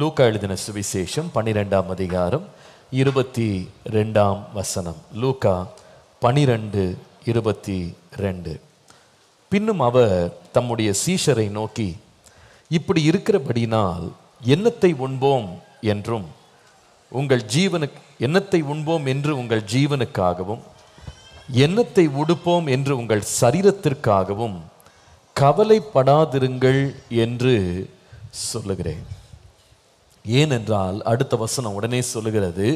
லூக்கா எழுதின சுவிசேஷம் பன்னிரெண்டாம் அதிகாரம் இருபத்தி ரெண்டாம் வசனம் லூக்கா பனிரெண்டு இருபத்தி ரெண்டு பின்னும் அவர் தம்முடைய சீஷரை நோக்கி இப்படி இருக்கிறபடினால் என்னத்தை உண்போம் என்றும் உங்கள் ஜீவனுக்கு என்னத்தை உண்போம் என்று உங்கள் ஜீவனுக்காகவும் என்னத்தை உடுப்போம் என்று உங்கள் சரீரத்திற்காகவும் கவலைப்படாதிருங்கள் என்று சொல்லுகிறேன் ஏனென்றால் அடுத்த வசனம் உடனே சொல்லுகிறது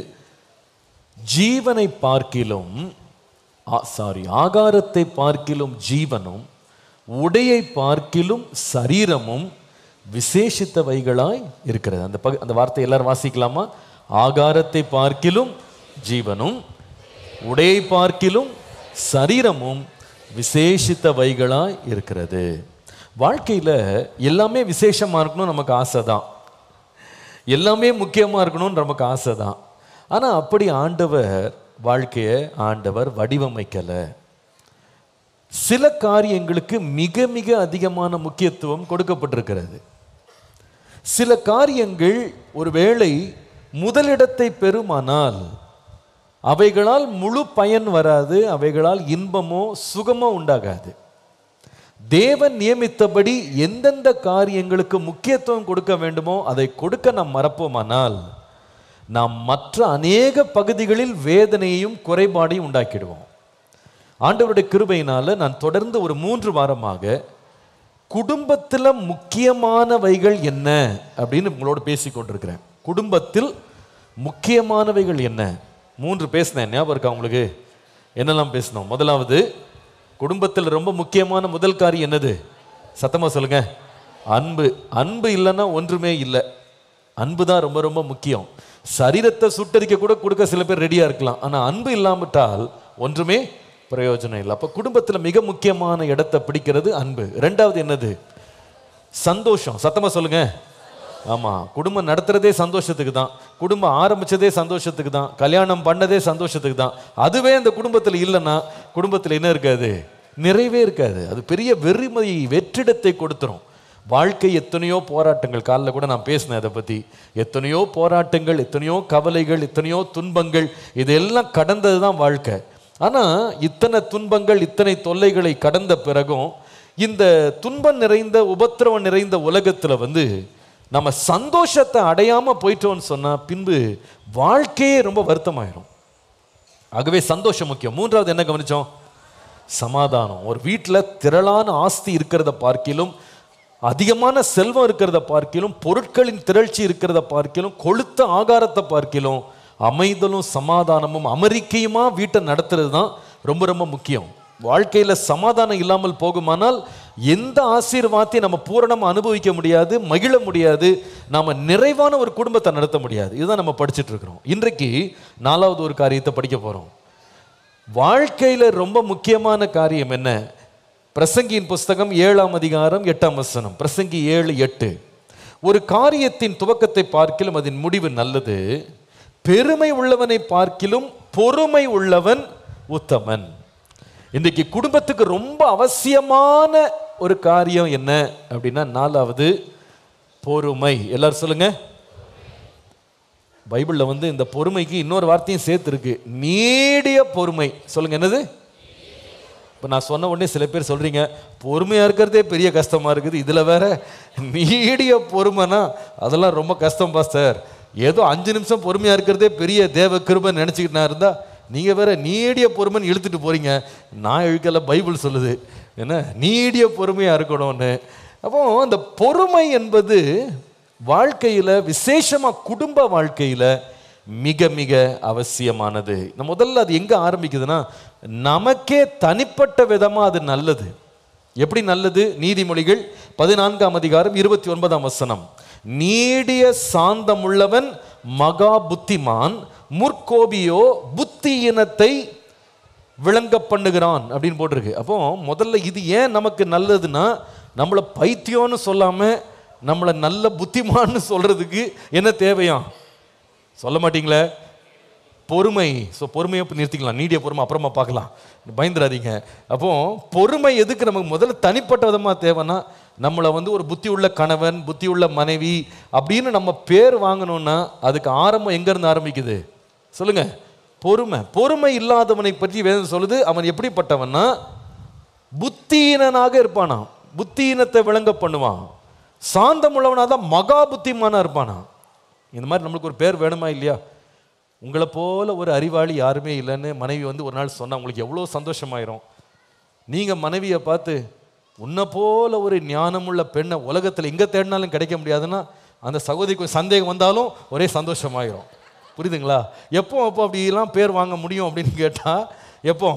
ஜீவனை பார்க்கிலும் சாரி ஆகாரத்தை பார்க்கிலும் ஜீவனும் உடையை பார்க்கிலும் சரீரமும் விசேஷித்தவைகளாய் இருக்கிறது அந்த பகு அந்த வார்த்தை எல்லாரும் வாசிக்கலாமா ஆகாரத்தை பார்க்கிலும் ஜீவனும் உடையை பார்க்கிலும் சரீரமும் விசேஷித்தவைகளாய் இருக்கிறது வாழ்க்கையில் எல்லாமே விசேஷமாக இருக்கணும் நமக்கு ஆசை தான் எல்லாமே முக்கியமாக இருக்கணும்னு நமக்கு ஆசை தான் ஆனால் அப்படி ஆண்டவர் வாழ்க்கையை ஆண்டவர் வடிவமைக்கலை சில காரியங்களுக்கு மிக மிக அதிகமான முக்கியத்துவம் கொடுக்கப்பட்டிருக்கிறது சில காரியங்கள் ஒருவேளை முதலிடத்தை பெறுமானால் அவைகளால் முழு பயன் வராது அவைகளால் இன்பமோ சுகமோ உண்டாகாது தேவன் நியமித்தபடி எந்தெந்த காரியங்களுக்கு முக்கியத்துவம் கொடுக்க வேண்டுமோ அதை கொடுக்க நாம் மறப்போமானால் நாம் மற்ற அநேக பகுதிகளில் வேதனையையும் குறைபாடையும் உண்டாக்கிடுவோம் ஆண்டவருடைய கிருபையினால் நான் தொடர்ந்து ஒரு மூன்று வாரமாக குடும்பத்தில் முக்கியமானவைகள் என்ன அப்படின்னு உங்களோட பேசிக்கொண்டிருக்கிறேன் குடும்பத்தில் முக்கியமானவைகள் என்ன மூன்று பேசினேன் ஞாபகம் இருக்கா உங்களுக்கு என்னெல்லாம் பேசினோம் முதலாவது குடும்பத்தில் ரொம்ப முக்கியமான முதல் காரியம் என்னது சத்தமாக சொல்லுங்க அன்பு அன்பு இல்லைன்னா ஒன்றுமே இல்லை அன்பு தான் ரொம்ப ரொம்ப முக்கியம் சரீரத்தை சுட்டரிக்க கூட கொடுக்க சில பேர் ரெடியாக இருக்கலாம் ஆனால் அன்பு இல்லாமட்டால் ஒன்றுமே பிரயோஜனம் இல்லை அப்போ குடும்பத்தில் மிக முக்கியமான இடத்தை பிடிக்கிறது அன்பு ரெண்டாவது என்னது சந்தோஷம் சத்தமாக சொல்லுங்கள் ஆமாம் குடும்பம் நடத்துகிறதே சந்தோஷத்துக்கு தான் குடும்பம் ஆரம்பித்ததே சந்தோஷத்துக்கு தான் கல்யாணம் பண்ணதே சந்தோஷத்துக்கு தான் அதுவே அந்த குடும்பத்தில் இல்லைன்னா குடும்பத்தில் என்ன இருக்காது நிறைவே இருக்காது அது பெரிய வெறுமதி வெற்றிடத்தை கொடுத்துரும் வாழ்க்கை எத்தனையோ போராட்டங்கள் காலில் கூட நான் பேசினேன் அதை பற்றி எத்தனையோ போராட்டங்கள் எத்தனையோ கவலைகள் எத்தனையோ துன்பங்கள் இதெல்லாம் கடந்தது தான் வாழ்க்கை ஆனால் இத்தனை துன்பங்கள் இத்தனை தொல்லைகளை கடந்த பிறகும் இந்த துன்பம் நிறைந்த உபத்திரவம் நிறைந்த உலகத்தில் வந்து நம்ம சந்தோஷத்தை அடையாமல் போயிட்டோம்னு சொன்னால் பின்பு வாழ்க்கையே ரொம்ப வருத்தமாயிடும் ஆகவே சந்தோஷம் முக்கியம் மூன்றாவது என்ன கவனித்தோம் சமாதானம் ஒரு வீட்டில் திரளான ஆஸ்தி இருக்கிறத பார்க்கிலும் அதிகமான செல்வம் இருக்கிறத பார்க்கிலும் பொருட்களின் திரழ்ச்சி இருக்கிறத பார்க்கிலும் கொளுத்த ஆகாரத்தை பார்க்கிலும் அமைதலும் சமாதானமும் அமெரிக்கையுமா வீட்டை நடத்துறது தான் ரொம்ப ரொம்ப முக்கியம் வாழ்க்கையில் சமாதானம் இல்லாமல் போகுமானால் எந்த ஆசீர்வாதத்தையும் நம்ம பூரணமாக அனுபவிக்க முடியாது மகிழ முடியாது நாம் நிறைவான ஒரு குடும்பத்தை நடத்த முடியாது இதுதான் நம்ம படிச்சுட்டு இருக்கிறோம் இன்றைக்கு நாலாவது ஒரு காரியத்தை படிக்க போகிறோம் வாழ்க்கையில் ரொம்ப முக்கியமான காரியம் என்ன பிரசங்கியின் புஸ்தகம் ஏழாம் அதிகாரம் எட்டாம் வசனம் பிரசங்கி ஏழு எட்டு ஒரு காரியத்தின் துவக்கத்தை பார்க்கிலும் அதன் முடிவு நல்லது பெருமை உள்ளவனை பார்க்கிலும் பொறுமை உள்ளவன் உத்தமன் இன்றைக்கு குடும்பத்துக்கு ரொம்ப அவசியமான ஒரு காரியம் என்ன அப்படின்னா நாலாவது பொறுமை எல்லாரும் சொல்லுங்க பைபிளில் வந்து இந்த பொறுமைக்கு இன்னொரு வார்த்தையும் சேர்த்துருக்கு நீடிய பொறுமை சொல்லுங்க என்னது இப்போ நான் சொன்ன உடனே சில பேர் சொல்கிறீங்க பொறுமையாக இருக்கிறதே பெரிய கஷ்டமாக இருக்குது இதில் வேற நீடிய பொறுமைனா அதெல்லாம் ரொம்ப கஷ்டம் பாஸ்டர் ஏதோ அஞ்சு நிமிஷம் பொறுமையாக இருக்கிறதே பெரிய தேவ கிருபை நினச்சிக்கிட்டு நான் இருந்தால் நீங்கள் வேற நீடிய பொறுமைன்னு இழுத்துட்டு போகிறீங்க நான் இழுக்கல பைபிள் சொல்லுது என்ன நீடிய பொறுமையாக இருக்கணும்னு அப்போ அந்த பொறுமை என்பது வாழ்க்கையில் விசேஷமாக குடும்ப வாழ்க்கையில் மிக மிக அவசியமானது நம்ம முதல்ல அது எங்கே ஆரம்பிக்குதுன்னா நமக்கே தனிப்பட்ட விதமாக அது நல்லது எப்படி நல்லது நீதிமொழிகள் பதினான்காம் அதிகாரம் இருபத்தி ஒன்பதாம் வசனம் நீடிய சாந்தம் உள்ளவன் மகா புத்திமான் முற்கோபியோ புத்தியினத்தை விளங்க பண்ணுகிறான் அப்படின்னு போட்டிருக்கு அப்போ முதல்ல இது ஏன் நமக்கு நல்லதுன்னா நம்மளை பைத்தியம்னு சொல்லாமல் நம்மளை நல்ல புத்திமான்னு சொல்கிறதுக்கு என்ன தேவையா சொல்ல மாட்டிங்களே பொறுமை ஸோ பொறுமையை நிறுத்திக்கலாம் நீடிய பொறுமை அப்புறமா பார்க்கலாம் பயந்துடாதீங்க அப்போ பொறுமை எதுக்கு நமக்கு முதல்ல தனிப்பட்ட விதமாக தேவைன்னா நம்மளை வந்து ஒரு புத்தி உள்ள கணவன் புத்தி உள்ள மனைவி அப்படின்னு நம்ம பேர் வாங்கணும்னா அதுக்கு ஆரம்பம் எங்கேருந்து ஆரம்பிக்குது சொல்லுங்க பொறுமை பொறுமை இல்லாதவனை பற்றி வேதம் சொல்லுது அவன் எப்படிப்பட்டவன்னா புத்தியினனாக இருப்பானா புத்தியினத்தை விளங்க பண்ணுவான் சாந்தம் உள்ளவனாக தான் மகா புத்திமானா இருப்பானா இந்த மாதிரி நம்மளுக்கு ஒரு பேர் வேணுமா இல்லையா உங்களை போல ஒரு அறிவாளி யாருமே இல்லைன்னு மனைவி வந்து ஒரு நாள் சொன்னால் உங்களுக்கு எவ்வளோ சந்தோஷமாயிரும் நீங்கள் மனைவியை பார்த்து உன்னை போல ஒரு ஞானமுள்ள பெண்ணை உலகத்தில் எங்கே தேடினாலும் கிடைக்க முடியாதுன்னா அந்த சகோதரிக்கு சந்தேகம் வந்தாலும் ஒரே சந்தோஷமாயிரும் புரியுதுங்களா எப்போ அப்போ அப்படிலாம் பேர் வாங்க முடியும் அப்படின்னு கேட்டால் எப்போ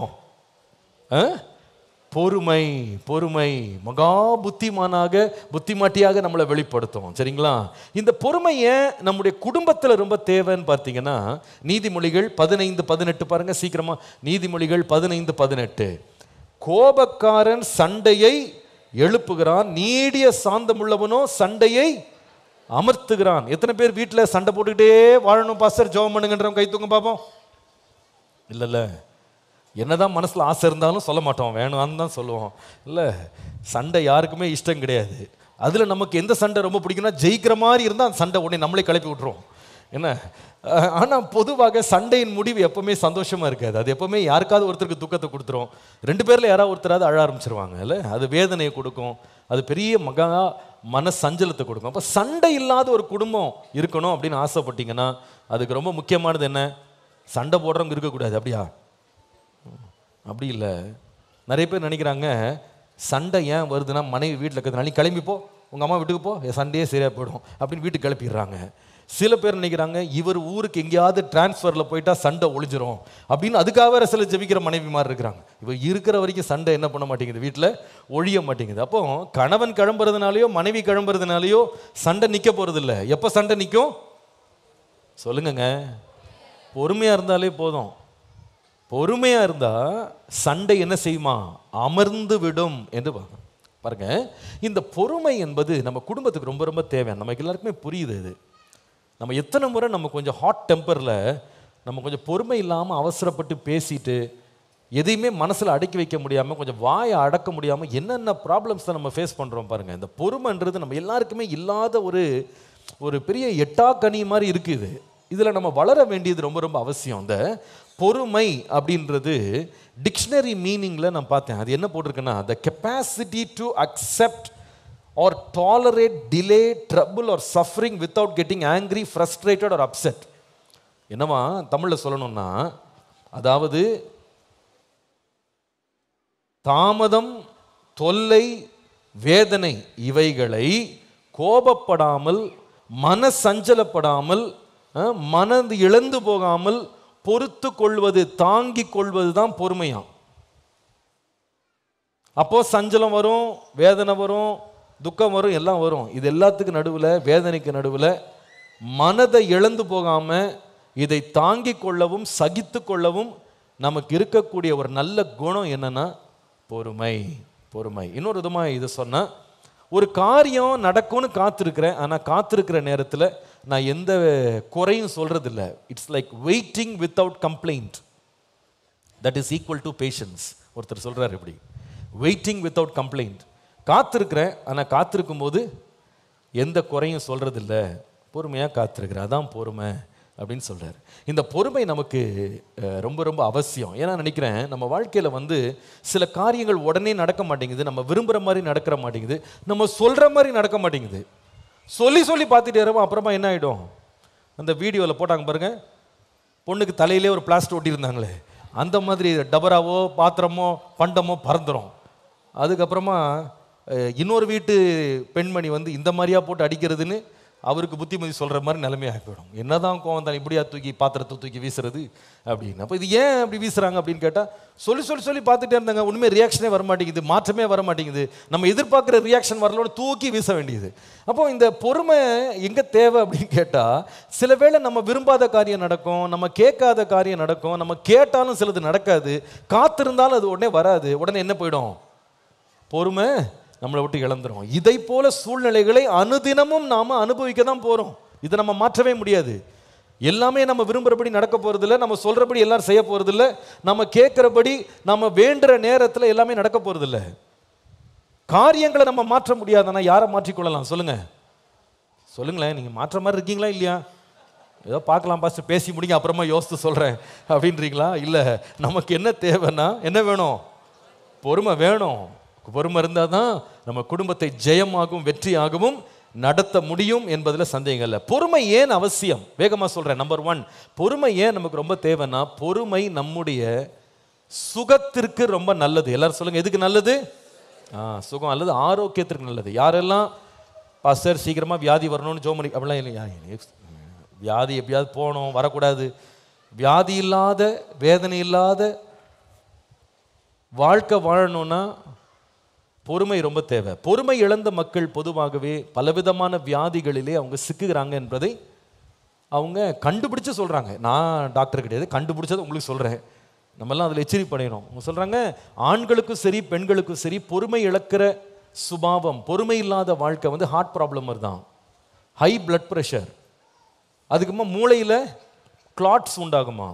பொறுமை பொறுமை மகா புத்திமானாக புத்திமாட்டியாக நம்மளை வெளிப்படுத்தும் சரிங்களா இந்த பொறுமையை நம்முடைய குடும்பத்தில் ரொம்ப தேவைன்னு பார்த்தீங்கன்னா நீதிமொழிகள் பதினைந்து பதினெட்டு பாருங்கள் சீக்கிரமாக நீதிமொழிகள் பதினைந்து பதினெட்டு கோபக்காரன் சண்டையை எழுப்புகிறான் நீடிய சாந்தமுள்ளவனோ சண்டையை அமர்த்துகிறான் எத்தனை பேர் வீட்டில் சண்டை போட்டுக்கிட்டே வாழணும் பாஸ்டர் ஜோம் பண்ணுங்கன்றவங்க கை தூங்க பார்ப்போம் இல்லைல்ல என்னதான் மனசில் ஆசை இருந்தாலும் சொல்ல மாட்டோம் வேணும்னு தான் சொல்லுவோம் இல்லை சண்டை யாருக்குமே இஷ்டம் கிடையாது அதில் நமக்கு எந்த சண்டை ரொம்ப பிடிக்கும்னா ஜெயிக்கிற மாதிரி இருந்தால் அந்த சண்டை உடனே நம்மளே கிளப்பி விட்ருவோம் என்ன ஆனால் பொதுவாக சண்டையின் முடிவு எப்போவுமே சந்தோஷமாக இருக்காது அது எப்போவுமே யாருக்காவது ஒருத்தருக்கு துக்கத்தை கொடுத்துரும் ரெண்டு பேரில் யாராவது ஒருத்தராவது அழ ஆரம்பிச்சிருவாங்க இல்லை அது வேதனையை கொடுக்கும் அது பெரிய மகா மன சஞ்சலத்தை கொடுக்கும் அப்போ சண்டை இல்லாத ஒரு குடும்பம் இருக்கணும் அப்படின்னு ஆசைப்பட்டீங்கன்னா அதுக்கு ரொம்ப முக்கியமானது என்ன சண்டை போடுறவங்க இருக்கக்கூடாது அப்படியா அப்படி இல்லை நிறைய பேர் நினைக்கிறாங்க சண்டை ஏன் வருதுன்னா மனைவி வீட்டில் இருக்கிறதுனால நீ கிளம்பிப்போ உங்கள் அம்மா வீட்டுக்கு போ சண்டையே சரியாக போயிடும் அப்படின்னு வீட்டுக்கு கிளப்பிடுறாங்க சில பேர் நினைக்கிறாங்க இவர் ஊருக்கு எங்கேயாவது டிரான்ஸ்ஃபரில் போயிட்டா சண்டை ஒழிஞ்சிரும் அப்படின்னு அதுக்காக சில ஜபிக்கிற மனைவி மாதிரி இருக்கிறாங்க இவர் இருக்கிற வரைக்கும் சண்டை என்ன பண்ண மாட்டேங்குது வீட்டில் ஒழிய மாட்டேங்குது அப்போ கணவன் கிளம்புறதுனாலையோ மனைவி கிளம்புறதுனாலையோ சண்டை நிற்க இல்லை எப்போ சண்டை நிற்கும் சொல்லுங்கங்க பொறுமையாக இருந்தாலே போதும் பொறுமையாக இருந்தால் சண்டை என்ன செய்யுமா அமர்ந்து விடும் என்று பாருங்க இந்த பொறுமை என்பது நம்ம குடும்பத்துக்கு ரொம்ப ரொம்ப தேவை நமக்கு எல்லாருக்குமே புரியுது இது நம்ம எத்தனை முறை நம்ம கொஞ்சம் ஹாட் டெம்பரில் நம்ம கொஞ்சம் பொறுமை இல்லாமல் அவசரப்பட்டு பேசிட்டு எதையுமே மனசில் அடக்கி வைக்க முடியாமல் கொஞ்சம் வாயை அடக்க முடியாமல் என்னென்ன ப்ராப்ளம்ஸை நம்ம ஃபேஸ் பண்ணுறோம் பாருங்கள் இந்த பொறுமைன்றது நம்ம எல்லாருக்குமே இல்லாத ஒரு ஒரு பெரிய எட்டா கனி மாதிரி இருக்குது இதில் நம்ம வளர வேண்டியது ரொம்ப ரொம்ப அவசியம் இந்த பொறுமை அப்படின்றது டிக்ஷனரி மீனிங்கில் நான் பார்த்தேன் அது என்ன போட்டிருக்குன்னா the capacity to accept or tolerate delay, trouble or suffering without getting angry, frustrated or upset. என்னவா தமிழில் சொல்லணும்னா அதாவது தாமதம் தொல்லை வேதனை இவைகளை கோபப்படாமல் மன சஞ்சலப்படாமல் மனது இழந்து போகாமல் பொறுத்து கொள்வது தாங்கி கொள்வது தான் பொறுமையாம் அப்போ சஞ்சலம் வரும் வேதனை வரும் துக்கம் வரும் எல்லாம் வரும் இது எல்லாத்துக்கு நடுவில் வேதனைக்கு நடுவில் மனதை இழந்து போகாமல் இதை தாங்கிக் கொள்ளவும் சகித்து கொள்ளவும் நமக்கு இருக்கக்கூடிய ஒரு நல்ல குணம் என்னென்னா பொறுமை பொறுமை இன்னொரு விதமாக இது சொன்னால் ஒரு காரியம் நடக்கும்னு காத்திருக்கிறேன் ஆனால் காத்திருக்கிற நேரத்தில் நான் எந்த குறையும் சொல்கிறதில்ல it's like waiting without complaint that is equal to patience ஒருத்தர் சொல்கிறார் இப்படி வெயிட்டிங் வித்தவுட் கம்ப்ளைண்ட் காத்திருக்கிறேன் ஆனால் காத்திருக்கும் போது எந்த குறையும் சொல்கிறதில்ல பொறுமையாக காத்திருக்கிறேன் அதான் பொறுமை அப்படின்னு சொல்கிறார் இந்த பொறுமை நமக்கு ரொம்ப ரொம்ப அவசியம் ஏன்னா நினைக்கிறேன் நம்ம வாழ்க்கையில் வந்து சில காரியங்கள் உடனே நடக்க மாட்டேங்குது நம்ம விரும்புகிற மாதிரி நடக்கிற மாட்டேங்குது நம்ம சொல்கிற மாதிரி நடக்க மாட்டேங்குது சொல்லி சொல்லி பார்த்துட்டே இருப்போம் அப்புறமா என்ன ஆகிடும் அந்த வீடியோவில் போட்டாங்க பாருங்கள் பொண்ணுக்கு தலையிலே ஒரு பிளாஸ்டிக் ஒட்டியிருந்தாங்களே அந்த மாதிரி டபராவோ பாத்திரமோ பண்டமோ பறந்துடும் அதுக்கப்புறமா இன்னொரு வீட்டு பெண்மணி வந்து இந்த மாதிரியாக போட்டு அடிக்கிறதுன்னு அவருக்கு புத்திமதி சொல்கிற மாதிரி நிலைமையாக போயிடும் என்ன தான் கோவம் தான் இப்படியா தூக்கி பாத்திரத்தை தூக்கி வீசுறது அப்படின்னு அப்போ இது ஏன் அப்படி வீசுகிறாங்க அப்படின்னு கேட்டால் சொல்லி சொல்லி சொல்லி பார்த்துட்டே இருந்தாங்க ஒன்றுமே ரியாக்ஷனே வரமாட்டேங்குது மாற்றமே வரமாட்டேங்குது நம்ம எதிர்பார்க்குற ரியாக்ஷன் வரலோட தூக்கி வீச வேண்டியது அப்போ இந்த பொறுமை எங்கே தேவை அப்படின்னு கேட்டால் சில வேளை நம்ம விரும்பாத காரியம் நடக்கும் நம்ம கேட்காத காரியம் நடக்கும் நம்ம கேட்டாலும் சிலது நடக்காது காத்திருந்தாலும் அது உடனே வராது உடனே என்ன போயிடும் பொறுமை நம்மளை விட்டு இழந்துரும் இதை போல சூழ்நிலைகளை அனுதினமும் நாம் அனுபவிக்க தான் போகிறோம் இதை நம்ம மாற்றவே முடியாது எல்லாமே நம்ம விரும்புகிறபடி நடக்க போகிறதில்ல நம்ம சொல்கிறபடி எல்லாரும் செய்ய போகிறதில்ல நம்ம கேட்குறபடி நம்ம வேண்டுற நேரத்தில் எல்லாமே நடக்க போகிறதில்ல காரியங்களை நம்ம மாற்ற முடியாதனா யாரை மாற்றிக்கொள்ளலாம் சொல்லுங்கள் சொல்லுங்களேன் நீங்கள் மாற்ற மாதிரி இருக்கீங்களா இல்லையா ஏதோ பார்க்கலாம் பாஸ்ட் பேசி முடிங்க அப்புறமா யோசித்து சொல்கிறேன் அப்படின்றீங்களா இல்லை நமக்கு என்ன தேவைன்னா என்ன வேணும் பொறுமை வேணும் பொறுமை இருந்தால் தான் நம்ம குடும்பத்தை ஜெயமாகவும் வெற்றியாகவும் நடத்த முடியும் என்பதில் சந்தேகம் இல்லை பொறுமை ஏன் அவசியம் வேகமாக சொல்கிறேன் நம்பர் ஒன் பொறுமை ஏன் நமக்கு ரொம்ப தேவைன்னா பொறுமை நம்முடைய சுகத்திற்கு ரொம்ப நல்லது எல்லாரும் சொல்லுங்கள் எதுக்கு நல்லது சுகம் அல்லது ஆரோக்கியத்திற்கு நல்லது யாரெல்லாம் பாஸ்டர் சீக்கிரமாக வியாதி வரணும்னு ஜோமணி அப்படிலாம் இல்லையா வியாதி எப்படியாவது போகணும் வரக்கூடாது வியாதி இல்லாத வேதனை இல்லாத வாழ்க்கை வாழணும்னா பொறுமை ரொம்ப தேவை பொறுமை இழந்த மக்கள் பொதுவாகவே பலவிதமான வியாதிகளிலே அவங்க சிக்குகிறாங்க என்பதை அவங்க கண்டுபிடிச்சு சொல்கிறாங்க நான் டாக்டர் கிடையாது கண்டுபிடிச்சதை உங்களுக்கு சொல்கிறேன் நம்மெல்லாம் அதில் எச்சரி பண்ணிடணும் அவங்க சொல்கிறாங்க ஆண்களுக்கும் சரி பெண்களுக்கும் சரி பொறுமை இழக்கிற சுபாவம் பொறுமை இல்லாத வாழ்க்கை வந்து ஹார்ட் ப்ராப்ளம் தான் ஹை பிளட் ப்ரெஷர் அதுக்குமா மூளையில் கிளாட்ஸ் உண்டாகுமா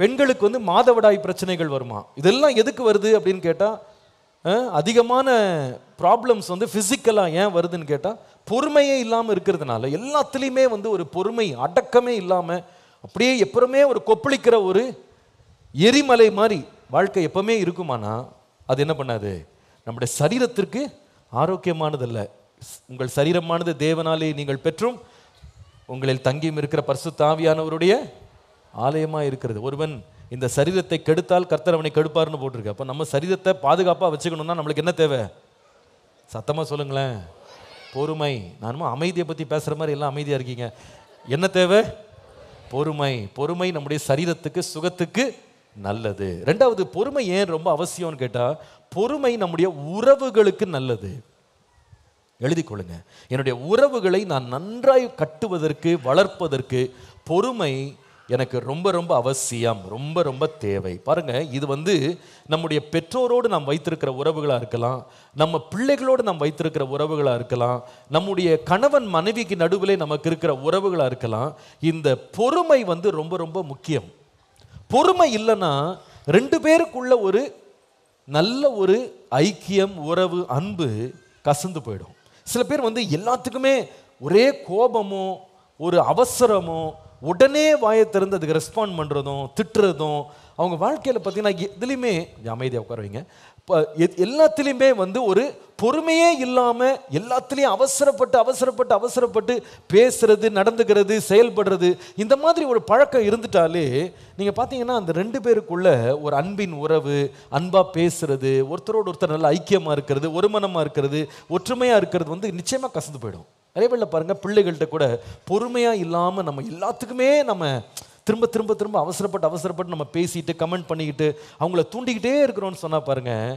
பெண்களுக்கு வந்து மாதவிடாய் பிரச்சனைகள் வருமா இதெல்லாம் எதுக்கு வருது அப்படின்னு கேட்டால் அதிகமான ப்ராப்ளம்ஸ் வந்து ஃபிசிக்கலாக ஏன் வருதுன்னு கேட்டால் பொறுமையே இல்லாமல் இருக்கிறதுனால எல்லாத்துலேயுமே வந்து ஒரு பொறுமை அடக்கமே இல்லாமல் அப்படியே எப்பவுமே ஒரு கொப்பளிக்கிற ஒரு எரிமலை மாதிரி வாழ்க்கை எப்பவுமே இருக்குமானா அது என்ன பண்ணாது நம்முடைய சரீரத்திற்கு ஆரோக்கியமானதல்ல உங்கள் சரீரமானது தேவனாலே நீங்கள் பெற்றும் உங்களில் தங்கியும் இருக்கிற பரிசு தாவியானவருடைய ஆலயமாக இருக்கிறது ஒருவன் இந்த சரீரத்தை கெடுத்தால் கர்த்தர் அவனை கெடுப்பார்னு போட்டிருக்கு அப்போ நம்ம சரீரத்தை பாதுகாப்பாக வச்சுக்கணும்னா நம்மளுக்கு என்ன தேவை சத்தமாக சொல்லுங்களேன் பொறுமை நானும் அமைதியை பற்றி பேசுகிற மாதிரி எல்லாம் அமைதியாக இருக்கீங்க என்ன தேவை பொறுமை பொறுமை நம்முடைய சரீரத்துக்கு சுகத்துக்கு நல்லது ரெண்டாவது பொறுமை ஏன் ரொம்ப அவசியம்னு கேட்டால் பொறுமை நம்முடைய உறவுகளுக்கு நல்லது எழுதி கொள்ளுங்க என்னுடைய உறவுகளை நான் நன்றாய் கட்டுவதற்கு வளர்ப்பதற்கு பொறுமை எனக்கு ரொம்ப ரொம்ப அவசியம் ரொம்ப ரொம்ப தேவை பாருங்க இது வந்து நம்முடைய பெற்றோரோடு நாம் வைத்திருக்கிற உறவுகளாக இருக்கலாம் நம்ம பிள்ளைகளோடு நாம் வைத்திருக்கிற உறவுகளாக இருக்கலாம் நம்முடைய கணவன் மனைவிக்கு நடுவில் நமக்கு இருக்கிற உறவுகளாக இருக்கலாம் இந்த பொறுமை வந்து ரொம்ப ரொம்ப முக்கியம் பொறுமை இல்லைன்னா ரெண்டு பேருக்குள்ள ஒரு நல்ல ஒரு ஐக்கியம் உறவு அன்பு கசந்து போயிடும் சில பேர் வந்து எல்லாத்துக்குமே ஒரே கோபமோ ஒரு அவசரமோ உடனே வாயை திறந்து அதுக்கு ரெஸ்பாண்ட் பண்ணுறதும் திட்டுறதும் அவங்க வாழ்க்கையில் பார்த்தீங்கன்னா எதுலேயுமே அமைதியாக உட்கார வைங்க எல்லாத்துலேயுமே வந்து ஒரு பொறுமையே இல்லாமல் எல்லாத்துலேயும் அவசரப்பட்டு அவசரப்பட்டு அவசரப்பட்டு பேசுறது நடந்துக்கிறது செயல்படுறது இந்த மாதிரி ஒரு பழக்கம் இருந்துட்டாலே நீங்கள் பார்த்தீங்கன்னா அந்த ரெண்டு பேருக்குள்ள ஒரு அன்பின் உறவு அன்பாக பேசுறது ஒருத்தரோடு ஒருத்தர் நல்ல ஐக்கியமாக இருக்கிறது ஒருமனமாக இருக்கிறது ஒற்றுமையாக இருக்கிறது வந்து நிச்சயமாக கசந்து போயிடும் நிறைய பேரில் பாருங்கள் பிள்ளைகள்கிட்ட கூட பொறுமையாக இல்லாமல் நம்ம எல்லாத்துக்குமே நம்ம திரும்ப திரும்ப திரும்ப அவசரப்பட்டு அவசரப்பட்டு நம்ம பேசிட்டு கமெண்ட் பண்ணிக்கிட்டு அவங்கள தூண்டிக்கிட்டே இருக்கிறோன்னு சொன்னால் பாருங்கள்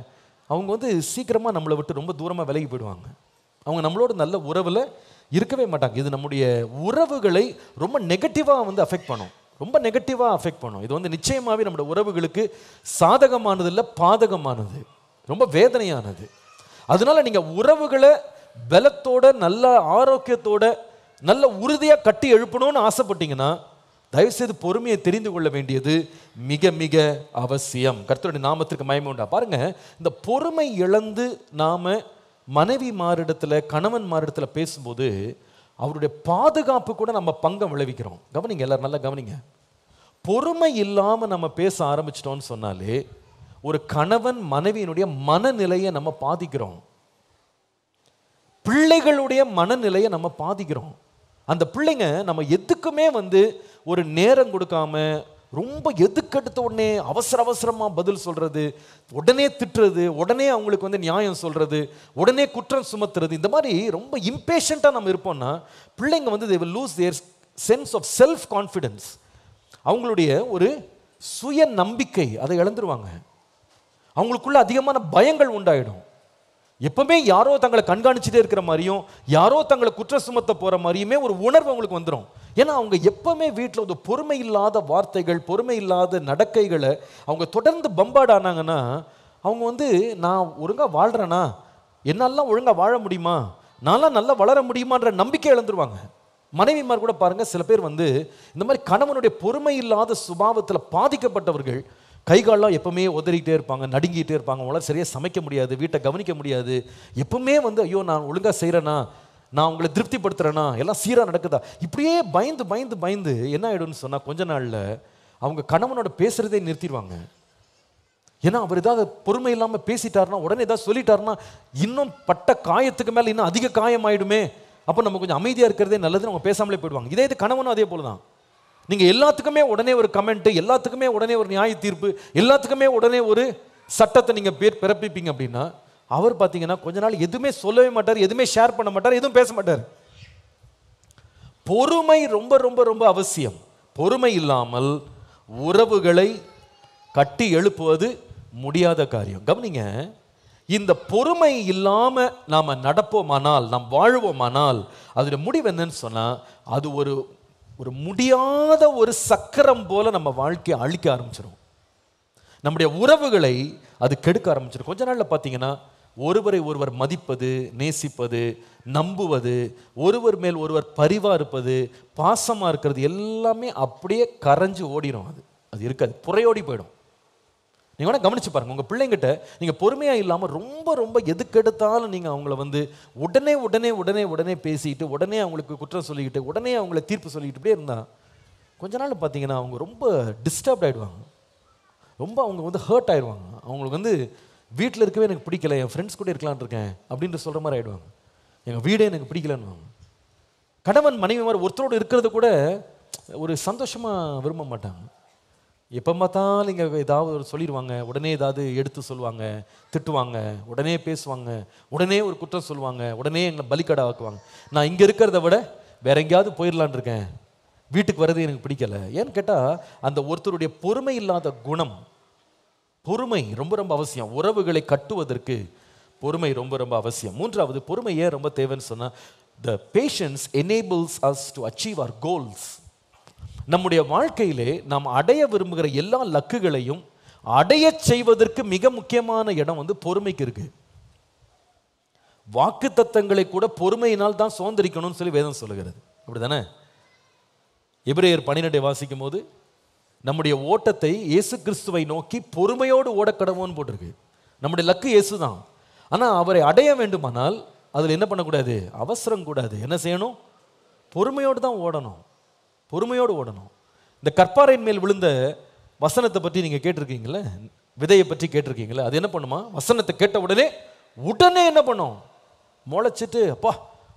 அவங்க வந்து சீக்கிரமாக நம்மளை விட்டு ரொம்ப தூரமாக விலகி போயிடுவாங்க அவங்க நம்மளோட நல்ல உறவில் இருக்கவே மாட்டாங்க இது நம்முடைய உறவுகளை ரொம்ப நெகட்டிவாக வந்து அஃபெக்ட் பண்ணும் ரொம்ப நெகட்டிவாக அஃபெக்ட் பண்ணும் இது வந்து நிச்சயமாகவே நம்மளோட உறவுகளுக்கு சாதகமானது இல்லை பாதகமானது ரொம்ப வேதனையானது அதனால் நீங்கள் உறவுகளை பலத்தோட நல்ல ஆரோக்கியத்தோட நல்ல உறுதியாக கட்டி எழுப்பணும்னு ஆசைப்பட்டீங்கன்னா தயவுசெய்து பொறுமையை தெரிந்து கொள்ள வேண்டியது மிக மிக அவசியம் கர்த்தருடைய நாமத்திற்கு மயமே உண்டா பாருங்க இந்த பொறுமை இழந்து நாம் மனைவி மாறிடத்தில் கணவன் மாறிடத்தில் பேசும்போது அவருடைய பாதுகாப்பு கூட நம்ம பங்கம் விளைவிக்கிறோம் கவனிங்க எல்லாரும் நல்லா கவனிங்க பொறுமை இல்லாமல் நம்ம பேச ஆரம்பிச்சிட்டோம்னு சொன்னாலே ஒரு கணவன் மனைவியினுடைய மனநிலையை நம்ம பாதிக்கிறோம் பிள்ளைகளுடைய மனநிலையை நம்ம பாதிக்கிறோம் அந்த பிள்ளைங்க நம்ம எதுக்குமே வந்து ஒரு நேரம் கொடுக்காம ரொம்ப எதுக்கெடுத்த உடனே அவசர அவசரமாக பதில் சொல்கிறது உடனே திட்டுறது உடனே அவங்களுக்கு வந்து நியாயம் சொல்கிறது உடனே குற்றம் சுமத்துறது இந்த மாதிரி ரொம்ப இம்பேஷண்ட்டாக நம்ம இருப்போம்னா பிள்ளைங்க வந்து they will lose their sense of self confidence அவங்களுடைய ஒரு சுய நம்பிக்கை அதை இழந்துருவாங்க அவங்களுக்குள்ள அதிகமான பயங்கள் உண்டாயிடும் எப்பவுமே யாரோ தங்களை கண்காணிச்சுட்டே இருக்கிற மாதிரியும் யாரோ தங்களை குற்ற சுமத்த போகிற மாதிரியுமே ஒரு உணர்வு அவங்களுக்கு வந்துடும் ஏன்னா அவங்க எப்பவுமே வீட்டில் வந்து பொறுமை இல்லாத வார்த்தைகள் பொறுமை இல்லாத நடக்கைகளை அவங்க தொடர்ந்து பம்பாடு ஆனாங்கன்னா அவங்க வந்து நான் ஒழுங்காக வாழ்றேனா என்னெல்லாம் ஒழுங்காக வாழ முடியுமா நான்லாம் நல்லா வளர முடியுமான்ற நம்பிக்கை இழந்துருவாங்க மனைவிமார் கூட பாருங்கள் சில பேர் வந்து இந்த மாதிரி கணவனுடைய பொறுமை இல்லாத சுபாவத்தில் பாதிக்கப்பட்டவர்கள் கைகாலெலாம் எப்போவுமே உதறிக்கிட்டே இருப்பாங்க நடுங்கிட்டே இருப்பாங்க உங்களால் சரியாக சமைக்க முடியாது வீட்டை கவனிக்க முடியாது எப்பவுமே வந்து ஐயோ நான் ஒழுங்காக செய்கிறேன்னா நான் உங்களை திருப்திப்படுத்துகிறேன்னா எல்லாம் சீராக நடக்குதா இப்படியே பயந்து பயந்து பயந்து என்ன ஆகிடும்னு சொன்னால் கொஞ்ச நாளில் அவங்க கணவனோட பேசுகிறதே நிறுத்திடுவாங்க ஏன்னா அவர் ஏதாவது பொறுமை இல்லாமல் பேசிட்டாருனா உடனே ஏதாவது சொல்லிட்டாருன்னா இன்னும் பட்ட காயத்துக்கு மேலே இன்னும் அதிக காயம் ஆயிடுமே அப்போ நம்ம கொஞ்சம் அமைதியாக இருக்கிறதே நல்லதுன்னு அவங்க பேசாமலே போயிடுவாங்க இதே இது கணவனும் அதே போல் தான் நீங்கள் எல்லாத்துக்குமே உடனே ஒரு கமெண்ட்டு எல்லாத்துக்குமே உடனே ஒரு நியாய தீர்ப்பு எல்லாத்துக்குமே உடனே ஒரு சட்டத்தை நீங்கள் பேர் பிறப்பிப்பீங்க அப்படின்னா அவர் பார்த்தீங்கன்னா கொஞ்ச நாள் எதுவுமே சொல்லவே மாட்டார் எதுவுமே ஷேர் பண்ண மாட்டார் எதுவும் பேச மாட்டார் பொறுமை ரொம்ப ரொம்ப ரொம்ப அவசியம் பொறுமை இல்லாமல் உறவுகளை கட்டி எழுப்புவது முடியாத காரியம் கவனிங்க இந்த பொறுமை இல்லாமல் நாம் நடப்போமானால் நாம் வாழ்வோமானால் அதில் முடிவு என்னன்னு சொன்னால் அது ஒரு ஒரு முடியாத ஒரு சக்கரம் போல நம்ம வாழ்க்கையை அழிக்க ஆரம்பிச்சிடும் நம்முடைய உறவுகளை அது கெடுக்க ஆரம்பிச்சிடும் கொஞ்ச நாளில் பார்த்தீங்கன்னா ஒருவரை ஒருவர் மதிப்பது நேசிப்பது நம்புவது ஒருவர் மேல் ஒருவர் பரிவாக இருப்பது பாசமாக இருக்கிறது எல்லாமே அப்படியே கரைஞ்சி ஓடிடும் அது அது இருக்காது புறையோடி போயிடும் நீங்கள் வேணால் கவனிச்சு பாருங்கள் உங்கள் பிள்ளைங்கிட்ட நீங்கள் பொறுமையாக இல்லாமல் ரொம்ப ரொம்ப எதுக்கெடுத்தாலும் நீங்கள் அவங்கள வந்து உடனே உடனே உடனே உடனே பேசிட்டு உடனே அவங்களுக்கு குற்றம் சொல்லிக்கிட்டு உடனே அவங்கள தீர்ப்பு சொல்லிக்கிட்டு இப்படியே இருந்தால் கொஞ்ச நாள் பார்த்தீங்கன்னா அவங்க ரொம்ப டிஸ்டர்ப்ட் ஆகிடுவாங்க ரொம்ப அவங்க வந்து ஹர்ட் ஆகிடுவாங்க அவங்களுக்கு வந்து வீட்டில் இருக்கவே எனக்கு பிடிக்கல என் ஃப்ரெண்ட்ஸ் கூட இருக்கலான் இருக்கேன் அப்படின்ட்டு சொல்கிற மாதிரி ஆகிடுவாங்க எங்கள் வீடே எனக்கு பிடிக்கலன்னு கணவன் மனைவி மாதிரி ஒருத்தரோடு இருக்கிறது கூட ஒரு சந்தோஷமாக விரும்ப மாட்டாங்க எப்போ பார்த்தாலும் இங்கே ஏதாவது ஒரு சொல்லிடுவாங்க உடனே ஏதாவது எடுத்து சொல்லுவாங்க திட்டுவாங்க உடனே பேசுவாங்க உடனே ஒரு குற்றம் சொல்லுவாங்க உடனே எங்களை பலிக்கடை ஆக்குவாங்க நான் இங்கே இருக்கிறத விட வேற எங்கேயாவது போயிடலான்னு இருக்கேன் வீட்டுக்கு வர்றது எனக்கு பிடிக்கலை ஏன்னு கேட்டால் அந்த ஒருத்தருடைய பொறுமை இல்லாத குணம் பொறுமை ரொம்ப ரொம்ப அவசியம் உறவுகளை கட்டுவதற்கு பொறுமை ரொம்ப ரொம்ப அவசியம் மூன்றாவது பொறுமை ஏன் ரொம்ப தேவைன்னு சொன்னால் the patience enables us to achieve our goals நம்முடைய வாழ்க்கையிலே நாம் அடைய விரும்புகிற எல்லா லக்குகளையும் அடைய செய்வதற்கு மிக முக்கியமான இடம் வந்து பொறுமைக்கு இருக்கு வாக்கு தத்தங்களை கூட பொறுமையினால் தான் சுதந்திரிக்கணும்னு சொல்லி வேதம் சொல்லுகிறது அப்படிதானே எபிரேயர் பனிரெண்டை வாசிக்கும் போது நம்முடைய ஓட்டத்தை இயேசு கிறிஸ்துவை நோக்கி பொறுமையோடு ஓடக்கடவோன்னு போட்டிருக்கு நம்முடைய லக்கு இயேசு தான் ஆனால் அவரை அடைய வேண்டுமானால் அதில் என்ன பண்ணக்கூடாது அவசரம் கூடாது என்ன செய்யணும் பொறுமையோடு தான் ஓடணும் பொறுமையோடு ஓடணும் இந்த கற்பாரையின் மேல் விழுந்த வசனத்தை பற்றி நீங்கள் கேட்டிருக்கீங்களே விதையை பற்றி கேட்டிருக்கீங்களே அது என்ன பண்ணுமா வசனத்தை கேட்ட உடனே உடனே என்ன பண்ணும் முளைச்சிட்டு அப்பா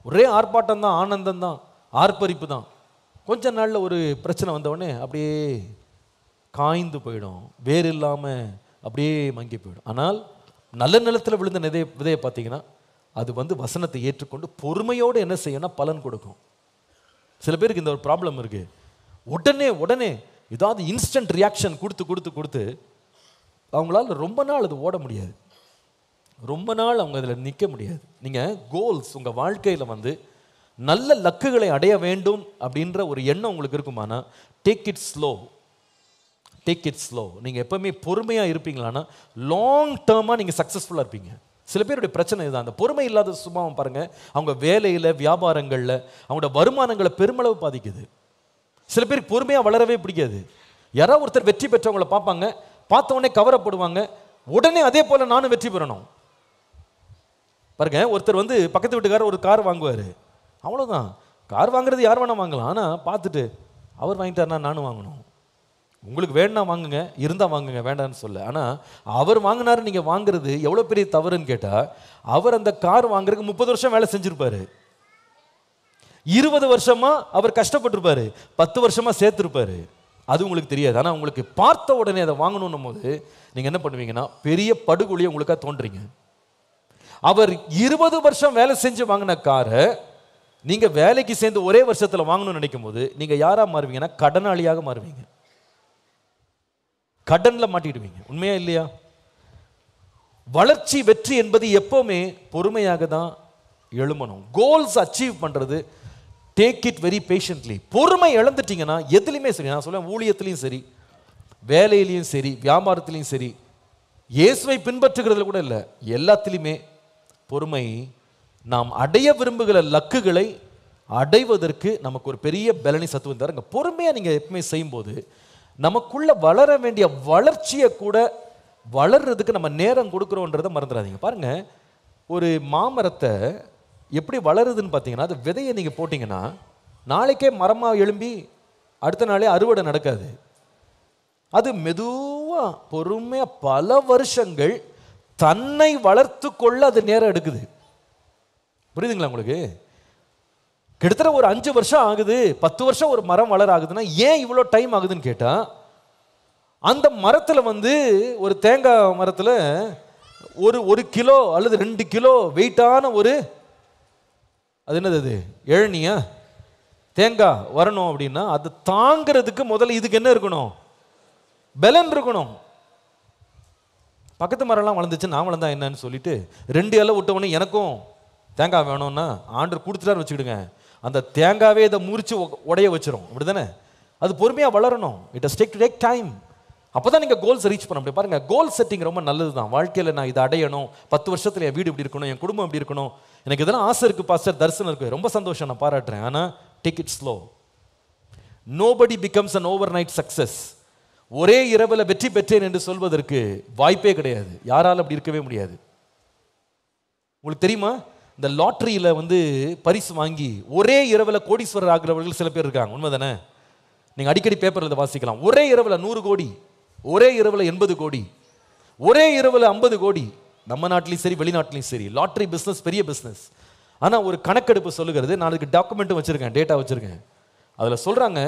ஒரே ஆர்ப்பாட்டம் தான் ஆனந்தம் தான் ஆர்ப்பரிப்பு தான் கொஞ்ச நாளில் ஒரு பிரச்சனை வந்தவுடனே அப்படியே காய்ந்து போயிடும் வேறு இல்லாமல் அப்படியே மங்கி போயிடும் ஆனால் நல்ல நிலத்தில் விழுந்த விதையை விதையை பார்த்தீங்கன்னா அது வந்து வசனத்தை ஏற்றுக்கொண்டு பொறுமையோடு என்ன செய்யணும்னா பலன் கொடுக்கும் சில பேருக்கு இந்த ஒரு ப்ராப்ளம் இருக்குது உடனே உடனே ஏதாவது இன்ஸ்டன்ட் ரியாக்ஷன் கொடுத்து கொடுத்து கொடுத்து அவங்களால ரொம்ப நாள் அது ஓட முடியாது ரொம்ப நாள் அவங்க அதில் நிற்க முடியாது நீங்கள் கோல்ஸ் உங்கள் வாழ்க்கையில் வந்து நல்ல லக்குகளை அடைய வேண்டும் அப்படின்ற ஒரு எண்ணம் உங்களுக்கு இருக்குமானா take it slow take it slow நீங்கள் எப்போவுமே பொறுமையாக இருப்பீங்களான்னா லாங் டேர்மாக நீங்கள் சக்ஸஸ்ஃபுல்லாக இருப்பீங்க சில பேருடைய பிரச்சனை இதுதான் அந்த பொறுமை இல்லாத சுபாவம் பாருங்கள் அவங்க வேலையில் வியாபாரங்களில் அவங்களோட வருமானங்களை பெருமளவு பாதிக்குது சில பேர் பொறுமையாக வளரவே பிடிக்காது யாராவது ஒருத்தர் வெற்றி பெற்றவங்கள பார்ப்பாங்க பார்த்தவொடனே கவரப்படுவாங்க உடனே அதே போல் நானும் வெற்றி பெறணும் பாருங்க ஒருத்தர் வந்து பக்கத்து வீட்டுக்காரர் ஒரு கார் வாங்குவார் அவ்வளோதான் கார் வாங்குறது யார் வேணால் வாங்கலாம் ஆனால் பார்த்துட்டு அவர் வாங்கிட்டார்னா நானும் வாங்கணும் உங்களுக்கு வேணா வாங்குங்க இருந்தால் வாங்குங்க வேண்டான்னு சொல்ல ஆனால் அவர் வாங்கினாரு நீங்கள் வாங்குறது எவ்வளோ பெரிய தவறுன்னு கேட்டால் அவர் அந்த கார் வாங்குறதுக்கு முப்பது வருஷம் வேலை செஞ்சுருப்பார் இருபது வருஷமாக அவர் கஷ்டப்பட்டிருப்பாரு பத்து வருஷமாக சேர்த்துருப்பாரு அது உங்களுக்கு தெரியாது ஆனால் உங்களுக்கு பார்த்த உடனே அதை வாங்கணும்னும் போது நீங்கள் என்ன பண்ணுவீங்கன்னா பெரிய படுகொலியை உங்களுக்காக தோன்றீங்க அவர் இருபது வருஷம் வேலை செஞ்சு வாங்கின காரை நீங்கள் வேலைக்கு சேர்ந்து ஒரே வருஷத்தில் வாங்கணும்னு நினைக்கும் போது நீங்கள் யாராக மாறுவீங்கன்னா கடனாளியாக மாறுவீங்க கடனில் மாட்டிடுவீங்க உண்மையா இல்லையா வளர்ச்சி வெற்றி என்பது எப்போவுமே பொறுமையாக தான் எழுமணும் கோல்ஸ் அச்சீவ் பண்ணுறது டேக் இட் வெரி பேஷண்ட்லி பொறுமை இழந்துட்டீங்கன்னா எதுலேயுமே சரி நான் சொல்லுவேன் ஊழியத்துலேயும் சரி வேலையிலையும் சரி வியாபாரத்துலேயும் சரி இயேசுவை பின்பற்றுகிறதுல கூட இல்லை எல்லாத்துலேயுமே பொறுமை நாம் அடைய விரும்புகிற லக்குகளை அடைவதற்கு நமக்கு ஒரு பெரிய பலனி சத்துவம் தருங்க பொறுமையாக நீங்கள் எப்பவுமே செய்யும்போது நமக்குள்ள வளர வேண்டிய வளர்ச்சியை கூட வளர்றதுக்கு நம்ம நேரம் கொடுக்குறோன்றதை மறந்துடாதீங்க பாருங்க ஒரு மாமரத்தை எப்படி வளருதுன்னு பார்த்தீங்கன்னா அது விதையை நீங்கள் போட்டிங்கன்னா நாளைக்கே மரமாக எழும்பி அடுத்த நாளே அறுவடை நடக்காது அது மெதுவாக பொறுமையாக பல வருஷங்கள் தன்னை வளர்த்து கொள்ள அது நேரம் எடுக்குது புரியுதுங்களா உங்களுக்கு கிட்டத்தட்ட ஒரு அஞ்சு வருஷம் ஆகுது பத்து வருஷம் ஒரு மரம் வளர ஆகுதுன்னா ஏன் இவ்வளோ டைம் ஆகுதுன்னு கேட்டால் அந்த மரத்தில் வந்து ஒரு தேங்காய் மரத்தில் ஒரு ஒரு கிலோ அல்லது ரெண்டு கிலோ வெயிட்டான ஒரு அது என்னது அது எழனியா தேங்காய் வரணும் அப்படின்னா அது தாங்கிறதுக்கு முதல்ல இதுக்கு என்ன இருக்கணும் பெலன் இருக்கணும் பக்கத்து மரம்லாம் வளர்ந்துச்சு நான் வளர்ந்தா என்னன்னு சொல்லிட்டு ரெண்டு இலை விட்டவொடனே எனக்கும் தேங்காய் வேணும்னா ஆண்டர் கொடுத்துட்டாரு வச்சுக்கிடுங்க அந்த தேங்காவே இதை முறித்து உடைய வச்சிரும் அப்படி தானே அது பொறுமையாக வளரணும் it as take to take time அப்போ தான் நீங்கள் கோல்ஸ் ரீச் பண்ண முடியும் பாருங்கள் கோல் செட்டிங் ரொம்ப நல்லது தான் வாழ்க்கையில் நான் இதை அடையணும் பத்து வருஷத்தில் என் வீடு இப்படி இருக்கணும் என் குடும்பம் இப்படி இருக்கணும் எனக்கு இதெல்லாம் ஆசை இருக்குது பாஸ்டர் தரிசனம் இருக்குது ரொம்ப சந்தோஷம் நான் பாராட்டுறேன் ஆனால் take it slow nobody becomes an overnight success ஒரே இரவில் வெற்றி பெற்றேன் என்று சொல்வதற்கு வாய்ப்பே கிடையாது யாரால் அப்படி இருக்கவே முடியாது உங்களுக்கு தெரியுமா இந்த லாட்ரியில் வந்து பரிசு வாங்கி ஒரே இரவில் கோடீஸ்வரர் ஆகிறவர்கள் சில பேர் இருக்காங்க உண்மை தானே நீங்கள் அடிக்கடி பேப்பரில் இதை வாசிக்கலாம் ஒரே இரவில் நூறு கோடி ஒரே இரவில் எண்பது கோடி ஒரே இரவில் ஐம்பது கோடி நம்ம நாட்டிலையும் சரி வெளிநாட்டிலையும் சரி லாட்ரி பிஸ்னஸ் பெரிய பிஸ்னஸ் ஆனால் ஒரு கணக்கெடுப்பு சொல்லுகிறது நான் அதுக்கு டாக்குமெண்ட்டும் வச்சுருக்கேன் டேட்டா வச்சுருக்கேன் அதில் சொல்கிறாங்க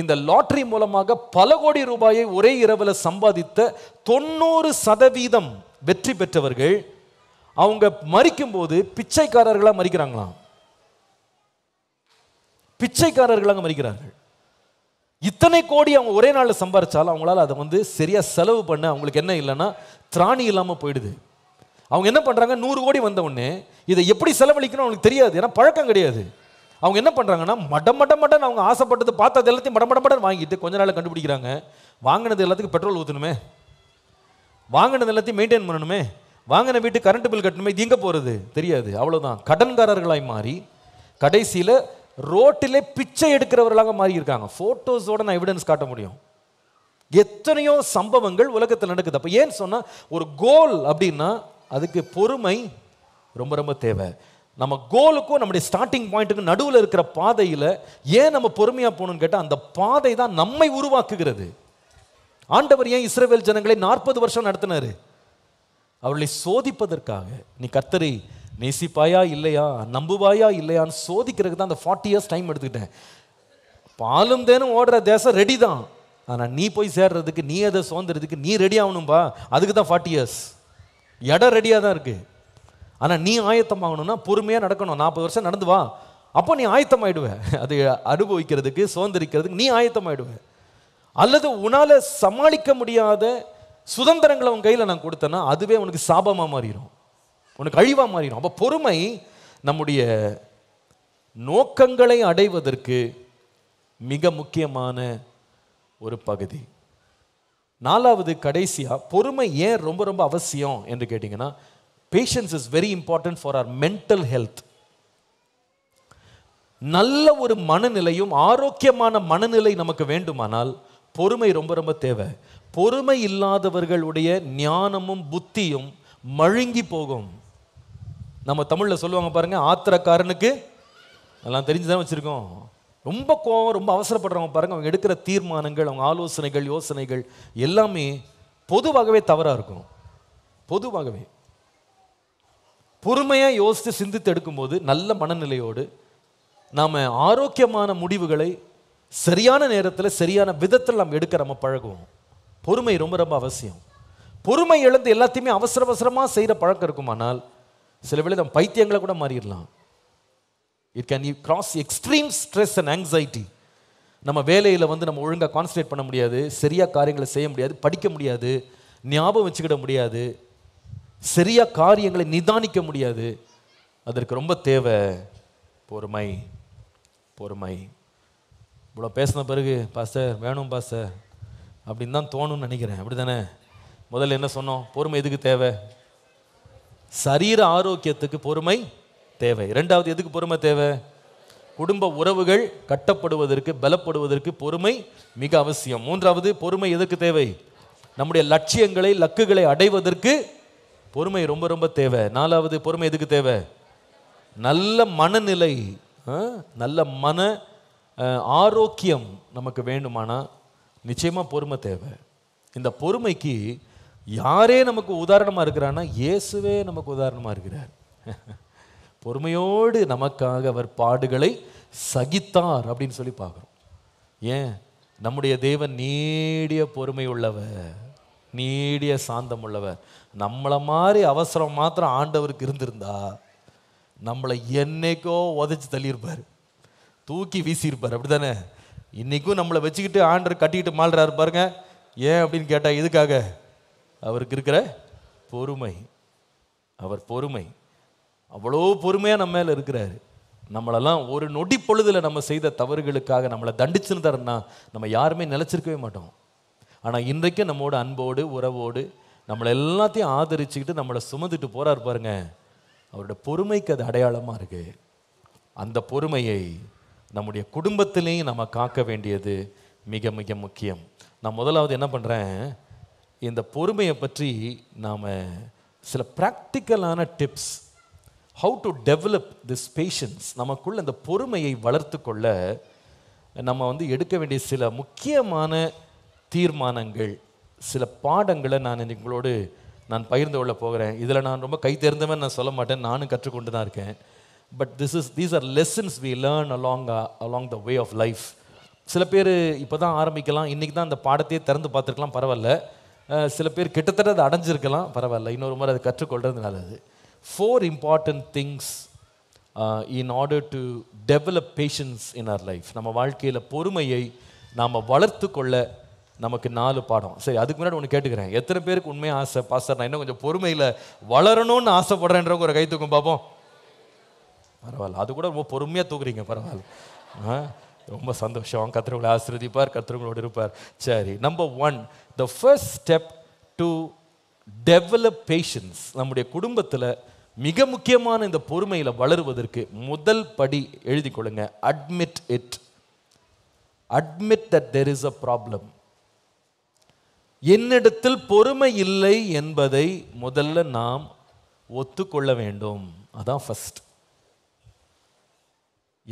இந்த லாட்ரி மூலமாக பல கோடி ரூபாயை ஒரே இரவில் சம்பாதித்த தொண்ணூறு சதவீதம் வெற்றி பெற்றவர்கள் அவங்க மறிக்கும் போது பிச்சைக்காரர்களாக மறிக்கிறாங்களாம் பிச்சைக்காரர்களாக மறிக்கிறார்கள் இத்தனை கோடி அவங்க ஒரே நாளில் சம்பாரிச்சாலும் அவங்களால அதை வந்து சரியாக செலவு பண்ண அவங்களுக்கு என்ன இல்லைன்னா திராணி இல்லாமல் போயிடுது அவங்க என்ன பண்ணுறாங்க நூறு கோடி வந்த உடனே இதை எப்படி செலவழிக்கணும் அவங்களுக்கு தெரியாது ஏன்னா பழக்கம் கிடையாது அவங்க என்ன பண்ணுறாங்கன்னா மட மட மடன் அவங்க ஆசைப்பட்டது பார்த்தது எல்லாத்தையும் மட மடமடன் வாங்கிட்டு கொஞ்ச நாள் கண்டுபிடிக்கிறாங்க வாங்கினது எல்லாத்துக்கும் பெட்ரோல் ஊற்றணுமே வாங்கினது எல்லாத்தையும் மெயின்டைன் பண்ணணுமே வாங்கின வீட்டு கரண்ட் பில் கட்டணுமே இது எங்கே போகிறது தெரியாது அவ்வளோதான் கடன்காரர்களாய் மாறி கடைசியில் ரோட்டிலே பிச்சை எடுக்கிறவர்களாக மாறி இருக்காங்க ஃபோட்டோஸோடு நான் எவிடன்ஸ் காட்ட முடியும் எத்தனையோ சம்பவங்கள் உலகத்தில் நடக்குது அப்போ ஏன்னு சொன்னால் ஒரு கோல் அப்படின்னா அதுக்கு பொறுமை ரொம்ப ரொம்ப தேவை நம்ம கோலுக்கும் நம்முடைய ஸ்டார்டிங் பாயிண்ட்டுக்கும் நடுவில் இருக்கிற பாதையில் ஏன் நம்ம பொறுமையாக போகணும்னு கேட்டால் அந்த பாதை தான் நம்மை உருவாக்குகிறது ஆண்டவர் ஏன் இஸ்ரேவேல் ஜனங்களை நாற்பது வருஷம் நடத்தினாரு அவர்களை சோதிப்பதற்காக நீ கத்தரை நேசிப்பாயா இல்லையா நம்புவாயா இல்லையான்னு சோதிக்கிறதுக்கு தான் அந்த ஃபார்ட்டி இயர்ஸ் டைம் எடுத்துக்கிட்டேன் பாலும் தேனும் ஓடுற தேசம் ரெடி தான் ஆனால் நீ போய் சேர்றதுக்கு நீ அதை சோந்துறதுக்கு நீ ரெடி ஆகணும்பா அதுக்கு தான் ஃபார்ட்டி இயர்ஸ் இடம் ரெடியாக தான் இருக்குது ஆனால் நீ ஆயத்தம் ஆகணும்னா பொறுமையாக நடக்கணும் நாற்பது வருஷம் நடந்து வா அப்போ நீ ஆயத்தம் ஆயிடுவேன் அதை அனுபவிக்கிறதுக்கு சுதந்திரிக்கிறதுக்கு நீ ஆயத்தம் ஆயிடுவேன் அல்லது உன்னால் சமாளிக்க முடியாத சுதந்திரங்களை உன் கையில் நான் கொடுத்தேன்னா அதுவே உனக்கு சாபமாக மாறிடும் உனக்கு அழிவாக மாறிடும் அப்போ பொறுமை நம்முடைய நோக்கங்களை அடைவதற்கு மிக முக்கியமான ஒரு பகுதி நாலாவது கடைசியாக பொறுமை ஏன் ரொம்ப ரொம்ப அவசியம் என்று கேட்டிங்கன்னா patience is very important for our mental health நல்ல ஒரு மனநிலையும் ஆரோக்கியமான மனநிலை நமக்கு வேண்டுமானால் பொறுமை ரொம்ப ரொம்ப தேவை பொறுமை இல்லாதவர்களுடைய ஞானமும் புத்தியும் மழுங்கி போகும் நம்ம தமிழில் சொல்லுவாங்க பாருங்கள் ஆத்திரக்காரனுக்கு எல்லாம் தெரிஞ்சுதான் வச்சுருக்கோம் ரொம்ப கோவம் ரொம்ப அவசரப்படுறவங்க பாருங்கள் அவங்க எடுக்கிற தீர்மானங்கள் அவங்க ஆலோசனைகள் யோசனைகள் எல்லாமே பொதுவாகவே தவறாக இருக்கும் பொதுவாகவே பொறுமையாக யோசித்து சிந்தித்து எடுக்கும்போது நல்ல மனநிலையோடு நாம் ஆரோக்கியமான முடிவுகளை சரியான நேரத்தில் சரியான விதத்தில் நாம் எடுக்க நம்ம பழகுவோம் பொறுமை ரொம்ப ரொம்ப அவசியம் பொறுமை எழுந்து எல்லாத்தையுமே அவசர அவசரமாக செய்கிற பழக்கம் இருக்குமானால் சில வேளை நம்ம பைத்தியங்களை கூட மாறிடலாம் it can you cross extreme stress and anxiety நம்ம வேலையில் வந்து நம்ம ஒழுங்காக கான்சன்ட்ரேட் பண்ண முடியாது சரியாக காரியங்களை செய்ய முடியாது படிக்க முடியாது ஞாபகம் வச்சுக்கிட முடியாது சரியாக காரியங்களை நிதானிக்க முடியாது அதற்கு ரொம்ப தேவை பொறுமை பொறுமை இவ்வளோ பேசின பிறகு பாச வேணும் பாச அப்படின்னு தான் தோணும்னு நினைக்கிறேன் அப்படி தானே முதல்ல என்ன சொன்னோம் பொறுமை எதுக்கு தேவை சரீர ஆரோக்கியத்துக்கு பொறுமை தேவை ரெண்டாவது எதுக்கு பொறுமை தேவை குடும்ப உறவுகள் கட்டப்படுவதற்கு பலப்படுவதற்கு பொறுமை மிக அவசியம் மூன்றாவது பொறுமை எதுக்கு தேவை நம்முடைய லட்சியங்களை லக்குகளை அடைவதற்கு பொறுமை ரொம்ப ரொம்ப தேவை நாலாவது பொறுமை எதுக்கு தேவை நல்ல மனநிலை நல்ல மன ஆரோக்கியம் நமக்கு வேண்டுமானால் நிச்சயமாக பொறுமை தேவை இந்த பொறுமைக்கு யாரே நமக்கு உதாரணமாக இருக்கிறான்னா இயேசுவே நமக்கு உதாரணமாக இருக்கிறார் பொறுமையோடு நமக்காக அவர் பாடுகளை சகித்தார் அப்படின்னு சொல்லி பார்க்குறோம் ஏன் நம்முடைய தேவன் நீடிய பொறுமை உள்ளவர் நீடிய சாந்தம் உள்ளவர் நம்மளை மாதிரி அவசரம் மாத்திரம் ஆண்டவருக்கு இருந்திருந்தா நம்மளை என்னைக்கோ உதச்சி தள்ளியிருப்பார் தூக்கி வீசியிருப்பார் அப்படி தானே இன்றைக்கும் நம்மளை வச்சுக்கிட்டு ஆண்டர் கட்டிக்கிட்டு மாளுறாரு பாருங்கள் ஏன் அப்படின்னு கேட்டால் இதுக்காக அவருக்கு இருக்கிற பொறுமை அவர் பொறுமை அவ்வளோ பொறுமையாக நம்ம மேலே இருக்கிறாரு நம்மளெல்லாம் ஒரு நொடி பொழுதில் நம்ம செய்த தவறுகளுக்காக நம்மளை தரோன்னா நம்ம யாருமே நிலச்சிருக்கவே மாட்டோம் ஆனால் இன்றைக்கும் நம்மோட அன்போடு உறவோடு நம்மளை எல்லாத்தையும் ஆதரிச்சுக்கிட்டு நம்மளை சுமந்துட்டு போகிறார் பாருங்க அவரோட பொறுமைக்கு அது அடையாளமாக இருக்குது அந்த பொறுமையை நம்முடைய குடும்பத்திலையும் நம்ம காக்க வேண்டியது மிக மிக முக்கியம் நான் முதலாவது என்ன பண்ணுறேன் இந்த பொறுமையை பற்றி நாம் சில ப்ராக்டிக்கலான tips how to develop this patience நமக்குள்ள இந்த பொறுமையை வளர்த்து கொள்ள நம்ம வந்து எடுக்க வேண்டிய சில முக்கியமான தீர்மானங்கள் சில பாடங்களை நான் உங்களோடு நான் பகிர்ந்து கொள்ள போகிறேன் இதில் நான் ரொம்ப கை தேர்ந்தவன் நான் சொல்ல மாட்டேன் நானும் கற்றுக்கொண்டு தான் இருக்கேன் but this is these are lessons we learn along along the way of life சில பேர் இப்போ தான் ஆரம்பிக்கலாம் இன்றைக்கி தான் அந்த பாடத்தையே திறந்து பார்த்துருக்கலாம் பரவாயில்ல சில பேர் கிட்டத்தட்ட அது அடைஞ்சிருக்கலாம் பரவாயில்ல இன்னொரு முறை அதை கற்றுக்கொள்கிறது நல்லது four important things in order to develop patience in our life நம்ம வாழ்க்கையில் பொறுமையை நாம் வளர்த்து கொள்ள நமக்கு நாலு பாடம் சரி அதுக்கு முன்னாடி ஒன்று கேட்டுக்கிறேன் எத்தனை பேருக்கு உண்மையாக ஆசை பாஸ்டர் நான் இன்னும் கொஞ்சம் பொறுமையில் வளரணும்னு ஆசைப்படுறேன்றவங்க ஒரு கைத்துக்கும் பார்ப்போம் பரவாயில்ல அது கூட ரொம்ப பொறுமையாக தூக்குறீங்க பரவாயில்ல ஆ ரொம்ப சந்தோஷம் கத்திரங்களை ஆசிரியப்பார் கத்திரங்களோடு இருப்பார் சரி number one the first step to develop patience நம்முடைய குடும்பத்தில் மிக முக்கியமான இந்த பொறுமையில் வளருவதற்கு முதல் படி எழுதி கொள்ளுங்க admit it admit that there is a problem என்னிடத்தில் பொறுமை இல்லை என்பதை முதல்ல நாம் ஒத்துக்கொள்ள வேண்டும் அதான் ஃபஸ்ட்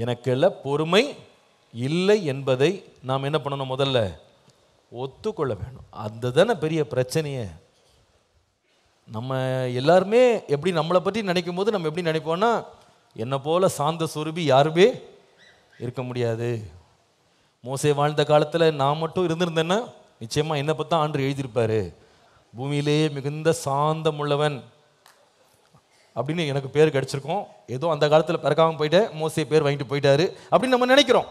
எனக்கெல்லாம் பொறுமை இல்லை என்பதை நாம் என்ன பண்ணணும் முதல்ல ஒத்துக்கொள்ள வேணும் அந்த தானே பெரிய பிரச்சனையே நம்ம எல்லாருமே எப்படி நம்மளை பற்றி நினைக்கும் போது நம்ம எப்படி நினைப்போம்னா என்னை போல சாந்த சுரூபி யாருமே இருக்க முடியாது மோசை வாழ்ந்த காலத்தில் நான் மட்டும் இருந்திருந்தேன்னா நிச்சயமாக என்னை பற்றி ஆண்டு எழுதியிருப்பார் பூமியிலேயே மிகுந்த சாந்தம் உள்ளவன் அப்படின்னு எனக்கு பேர் கிடச்சிருக்கோம் ஏதோ அந்த காலத்தில் பிறக்காமல் போயிட்டேன் மோசிய பேர் வாங்கிட்டு போயிட்டாரு அப்படின்னு நம்ம நினைக்கிறோம்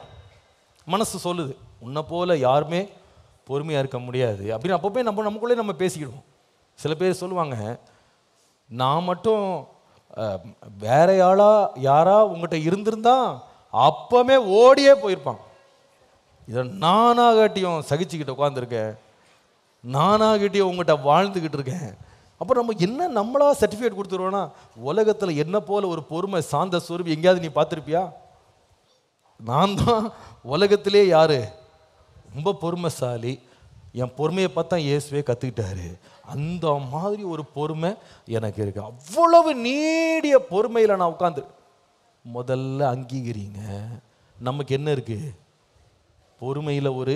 மனசு சொல்லுது உன்னை போல் யாருமே பொறுமையாக இருக்க முடியாது அப்படின்னு அப்பப்போ நம்ம நமக்குள்ளே நம்ம பேசிக்கிடுவோம் சில பேர் சொல்லுவாங்க நான் மட்டும் வேற யாரா யாரா உங்கள்கிட்ட இருந்திருந்தா அப்பவுமே ஓடியே போயிருப்பான் இதை நானாகட்டியும் சகிச்சுக்கிட்டு உட்காந்துருக்கேன் நானாகட்டியும் உங்கள்கிட்ட வாழ்ந்துக்கிட்டு இருக்கேன் அப்போ நம்ம என்ன நம்மளா சர்டிஃபிகேட் கொடுத்துருவோன்னா உலகத்தில் என்ன போல் ஒரு பொறுமை சார்ந்த சொருபி எங்கேயாவது நீ பார்த்துருப்பியா நான் தான் உலகத்திலே யார் ரொம்ப பொறுமைசாலி என் பொறுமையை பார்த்தா இயேசுவே கற்றுக்கிட்டாரு அந்த மாதிரி ஒரு பொறுமை எனக்கு இருக்கு அவ்வளவு நீடிய பொறுமையில் நான் உட்காந்து முதல்ல அங்கீகரிங்க நமக்கு என்ன இருக்கு பொறுமையில் ஒரு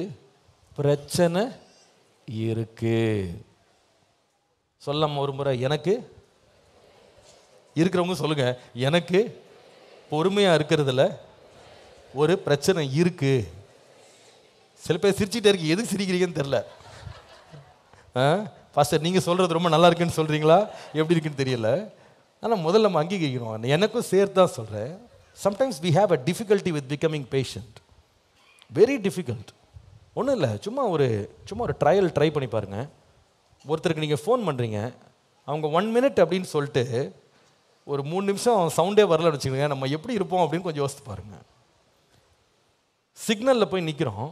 பிரச்சனை இருக்குது சொல்லம் ஒரு முறை எனக்கு இருக்கிறவங்க சொல்லுங்க எனக்கு பொறுமையாக இருக்கிறதுல ஒரு பிரச்சனை இருக்கு சில பேர் சிரிச்சுட்டே இருக்கு எதுக்கு சிரிக்கிறீங்கன்னு தெரில பாஸ்டர் நீங்கள் சொல்கிறது ரொம்ப நல்லா இருக்குன்னு சொல்கிறீங்களா எப்படி இருக்குன்னு தெரியல ஆனால் முதல்ல நம்ம அங்கீகரிக்கணும் எனக்கும் சேர்த்து தான் சொல்கிறேன் sometimes we have a difficulty with becoming patient very difficult ஒன்றும் இல்லை சும்மா ஒரு சும்மா ஒரு ட்ரையல் ட்ரை பண்ணி பாருங்கள் ஒருத்தருக்கு நீங்கள் ஃபோன் பண்ணுறீங்க அவங்க ஒன் மினிட் அப்படின்னு சொல்லிட்டு ஒரு மூணு நிமிஷம் சவுண்டே வரலன்னு வச்சுக்கோங்க நம்ம எப்படி இருப்போம் அப்படின்னு கொஞ்சம் யோசித்து பாருங்கள் சிக்னலில் போய் நிற்கிறோம்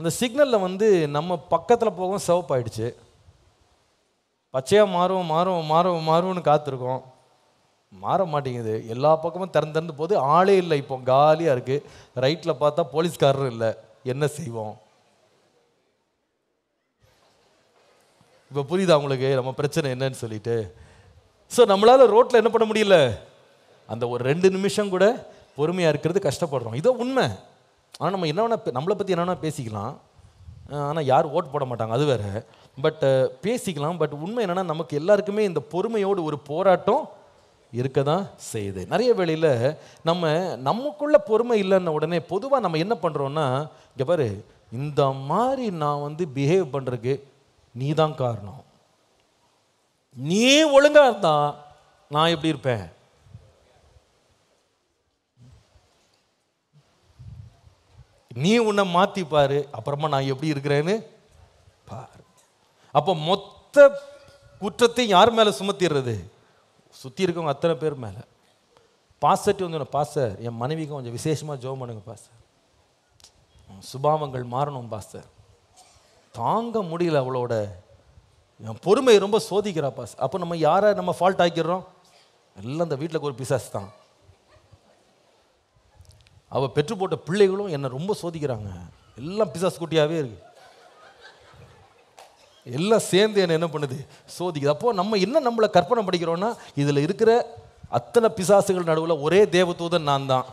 அந்த சிக்னலில் வந்து நம்ம பக்கத்தில் போகவும் சிவப்பு ஆகிடுச்சு பச்சையாக மாறும் மாறும் மாறும் மாறும்னு காத்திருக்கோம் மாற மாட்டேங்குது எல்லா பக்கமும் திறந்து திறந்து போது ஆளே இல்லை இப்போ காலியாக இருக்குது ரைட்டில் பார்த்தா போலீஸ்காரரும் இல்லை என்ன செய்வோம் இப்போ புரியுதா உங்களுக்கு நம்ம பிரச்சனை என்னன்னு சொல்லிட்டு ஸோ நம்மளால் ரோட்டில் என்ன பண்ண முடியல அந்த ஒரு ரெண்டு நிமிஷம் கூட பொறுமையாக இருக்கிறது கஷ்டப்படுறோம் இதோ உண்மை ஆனால் நம்ம என்ன வேணால் நம்மளை பற்றி என்ன வேணால் பேசிக்கலாம் ஆனால் யார் ஓட் போட மாட்டாங்க அது வேறு பட் பேசிக்கலாம் பட் உண்மை என்னென்னா நமக்கு எல்லாருக்குமே இந்த பொறுமையோடு ஒரு போராட்டம் இருக்க தான் செய்யுது நிறைய வேளையில் நம்ம நமக்குள்ள பொறுமை இல்லைன்ன உடனே பொதுவாக நம்ம என்ன பண்ணுறோன்னா இங்கே பாரு இந்த மாதிரி நான் வந்து பிஹேவ் பண்ணுறதுக்கு நீ தான் காரணம் நீ ஒழுங்காக இருந்தா நான் எப்படி இருப்பேன் நீ உன்னை மாற்றி பாரு அப்புறமா நான் எப்படி இருக்கிறேன்னு பாரு அப்போ மொத்த குற்றத்தை யார் மேலே சுமத்திடுறது சுற்றி இருக்கவங்க அத்தனை பேர் மேலே பாசட்டி வந்து பாஸ்டர் என் மனைவிக்கு கொஞ்சம் விசேஷமாக ஜோம் பண்ணுங்க பாஸ்டர் சுபாவங்கள் மாறணும் பாஸ்டர் தாங்க முடியல அவளோட என் பொறுமையை ரொம்ப சோதிக்கிறாப்பா அப்போ நம்ம யாரை நம்ம ஃபால்ட் ஆக்கிடுறோம் எல்லாம் அந்த வீட்டில் ஒரு பிசாஸ் தான் அவள் பெற்று போட்ட பிள்ளைகளும் என்னை ரொம்ப சோதிக்கிறாங்க எல்லாம் பிசாஸ் குட்டியாகவே இருக்கு எல்லாம் சேர்ந்து என்ன என்ன பண்ணுது சோதிக்குது அப்போது நம்ம என்ன நம்மளை கற்பனை படிக்கிறோன்னா இதில் இருக்கிற அத்தனை பிசாசுகள் நடுவில் ஒரே தேவதூதன் நான் தான்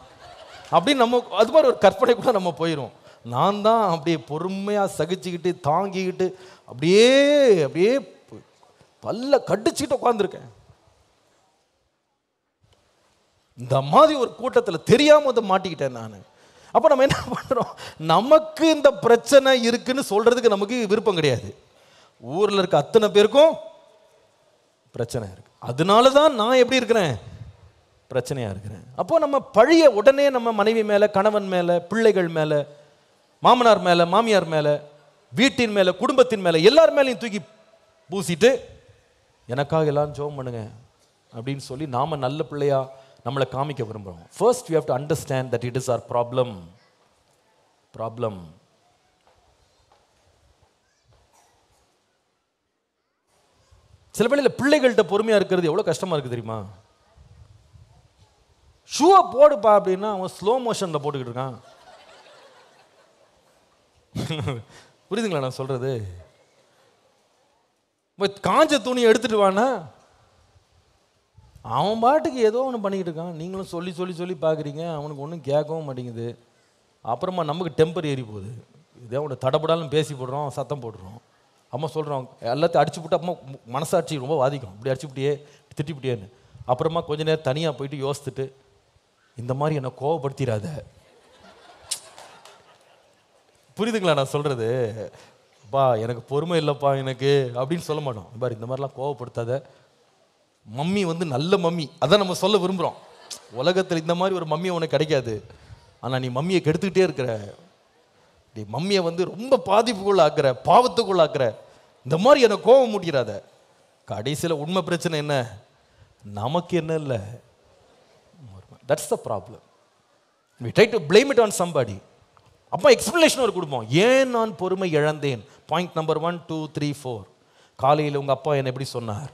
அப்படின்னு நம்ம அது மாதிரி ஒரு கற்பனை கூட நம்ம போயிடும் நான் தான் அப்படியே பொறுமையாக சகிச்சுக்கிட்டு தாங்கிக்கிட்டு அப்படியே அப்படியே பல்ல கடிச்சுக்கிட்டு உட்காந்துருக்கேன் இந்த மாதிரி ஒரு கூட்டத்தில் தெரியாமல் வந்து மாட்டிக்கிட்டேன் நான் அப்போ நம்ம என்ன பண்ணுறோம் நமக்கு இந்த பிரச்சனை இருக்குன்னு சொல்கிறதுக்கு நமக்கு விருப்பம் கிடையாது ஊரில் இருக்க அத்தனை பேருக்கும் பிரச்சனை இருக்கு அதனால தான் நான் எப்படி இருக்கிறேன் பிரச்சனையாக இருக்கிறேன் அப்போது நம்ம பழிய உடனே நம்ம மனைவி மேலே கணவன் மேலே பிள்ளைகள் மேலே மாமனார் மேலே மாமியார் மேலே வீட்டின் மேலே குடும்பத்தின் மேலே எல்லார் மேலேயும் தூக்கி பூசிட்டு எனக்காக எல்லாம் ஜோம் பண்ணுங்க அப்படின்னு சொல்லி நாம் நல்ல பிள்ளையா நம்மளை காமிக்க விரும்புகிறோம் first you have to understand that it is our problem problem சில வேளையில் பிள்ளைகள்கிட்ட பொறுமையாக இருக்கிறது எவ்வளோ கஷ்டமாக இருக்குது தெரியுமா ஷூவை போடுப்பா அப்படின்னா அவன் ஸ்லோ மோஷனில் போட்டுக்கிட்டு இருக்கான் புரியுதுங்களா நான் சொல்கிறது காஞ்ச துணியை எடுத்துகிட்டு வானா அவன் பாட்டுக்கு ஏதோ ஒன்று பண்ணிக்கிட்டு இருக்கான் நீங்களும் சொல்லி சொல்லி சொல்லி பார்க்குறீங்க அவனுக்கு ஒன்றும் கேட்கவும் மாட்டேங்குது அப்புறமா நமக்கு டெம்பர் ஏறி போகுது இதே அவனை தடப்படாலும் பேசி போடுறோம் சத்தம் போடுறோம் அம்மா சொல்கிறோம் எல்லாத்தையும் அடிச்சு போட்டு அம்மா மனசாட்சி ரொம்ப பாதிக்கும் இப்படி விட்டியே திட்டிப்பிட்டியேன்னு அப்புறமா கொஞ்ச நேரம் தனியாக போயிட்டு யோசித்துட்டு இந்த மாதிரி என்னை கோவப்படுத்திடாத புரியுதுங்களா நான் சொல்கிறது பா எனக்கு பொறுமை இல்லைப்பா எனக்கு அப்படின்னு சொல்ல மாட்டோம் பாரு இந்த மாதிரிலாம் கோவப்படுத்தாத மம்மி வந்து நல்ல மம்மி அதான் நம்ம சொல்ல விரும்புகிறோம் உலகத்தில் இந்த மாதிரி ஒரு மம்மியை உனக்கு கிடைக்காது ஆனால் நீ மம்மியை கெடுத்துக்கிட்டே இருக்கிற நீ மம்மியை வந்து ரொம்ப பாதிப்புக்குள்ளாக்குற பாவத்துக்குள்ளாக்குற இந்த மாதிரி எனக்கு கோவம் முடிகிறாத கடைசியில் உண்மை பிரச்சனை என்ன நமக்கு என்ன இல்லை that's the problem we try to blame it on somebody அப்போ எக்ஸ்பிளனேஷன் ஒரு குடும்பம் ஏன் நான் பொறுமை இழந்தேன் point number one two three four காலையில் உங்கள் அப்பா என்னை எப்படி சொன்னார்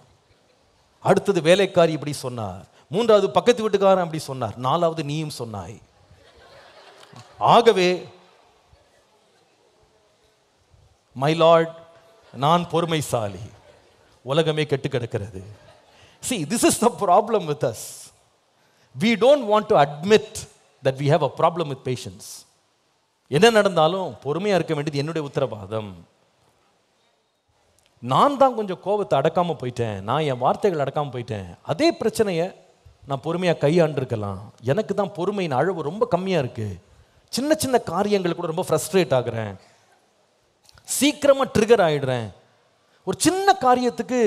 அடுத்தது வேலைக்காரி இப்படி சொன்னார் மூன்றாவது பக்கத்து வீட்டுக்காரன் அப்படி சொன்னார் நாலாவது நீயும் சொன்னாய் ஆகவே மை லார்ட் நான் பொறுமைசாலி உலகமே கெட்டு கிடக்கிறது see this is the problem with us we don't want to admit that we have a problem with patience என்ன நடந்தாலும் பொறுமையாக இருக்க வேண்டியது என்னுடைய உத்தரவாதம் நான் தான் கொஞ்சம் கோபத்தை அடக்காமல் போயிட்டேன் நான் என் வார்த்தைகள் அடக்காமல் போயிட்டேன் அதே பிரச்சனையை நான் பொறுமையாக கையாண்டிருக்கலாம் எனக்கு தான் பொறுமையின் அளவு ரொம்ப கம்மியாக இருக்குது சின்ன சின்ன காரியங்கள் கூட ரொம்ப ஃப்ரஸ்ட்ரேட் ஆகிறேன் சீக்கிரமாக ட்ரிகர் ஆகிடுறேன் ஒரு சின்ன காரியத்துக்கு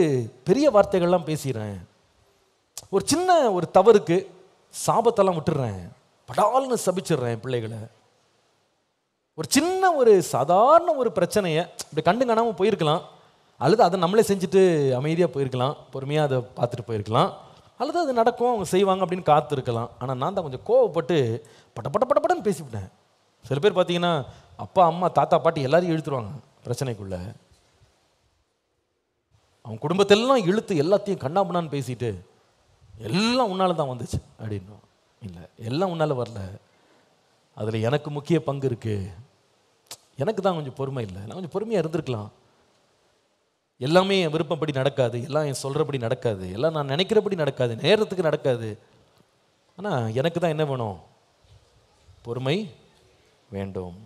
பெரிய வார்த்தைகள்லாம் பேசிடுறேன் ஒரு சின்ன ஒரு தவறுக்கு சாபத்தெல்லாம் விட்டுடுறேன் படால்னு சபிச்சிடுறேன் பிள்ளைகளை ஒரு சின்ன ஒரு சாதாரண ஒரு பிரச்சனையை இப்படி கண்டு காணாமல் போயிருக்கலாம் அல்லது அதை நம்மளே செஞ்சுட்டு அமைதியாக போயிருக்கலாம் பொறுமையாக அதை பார்த்துட்டு போயிருக்கலாம் அல்லது அது நடக்கும் அவங்க செய்வாங்க அப்படின்னு காத்திருக்கலாம் ஆனால் நான் தான் கொஞ்சம் கோவப்பட்டு பட்ட பட்ட பட்ட பட்டன்னு பேசிவிட்டேன் சில பேர் பார்த்தீங்கன்னா அப்பா அம்மா தாத்தா பாட்டி எல்லாரையும் இழுத்துருவாங்க பிரச்சனைக்குள்ளே அவன் குடும்பத்தெல்லாம் இழுத்து எல்லாத்தையும் கண்ணாபுண்ணான்னு பேசிட்டு எல்லாம் உன்னால் தான் வந்துச்சு அப்படின்னும் இல்லை எல்லாம் உன்னால் வரல அதில் எனக்கு முக்கிய பங்கு இருக்குது எனக்கு தான் கொஞ்சம் பொறுமை இல்லை நான் கொஞ்சம் பொறுமையாக இருந்திருக்கலாம் எல்லாமே என் விருப்பப்படி நடக்காது எல்லாம் என் சொல்கிறபடி நடக்காது எல்லாம் நான் நினைக்கிறபடி நடக்காது நேரத்துக்கு நடக்காது ஆனால் எனக்கு தான் என்ன வேணும் பொறுமை வேண்டும்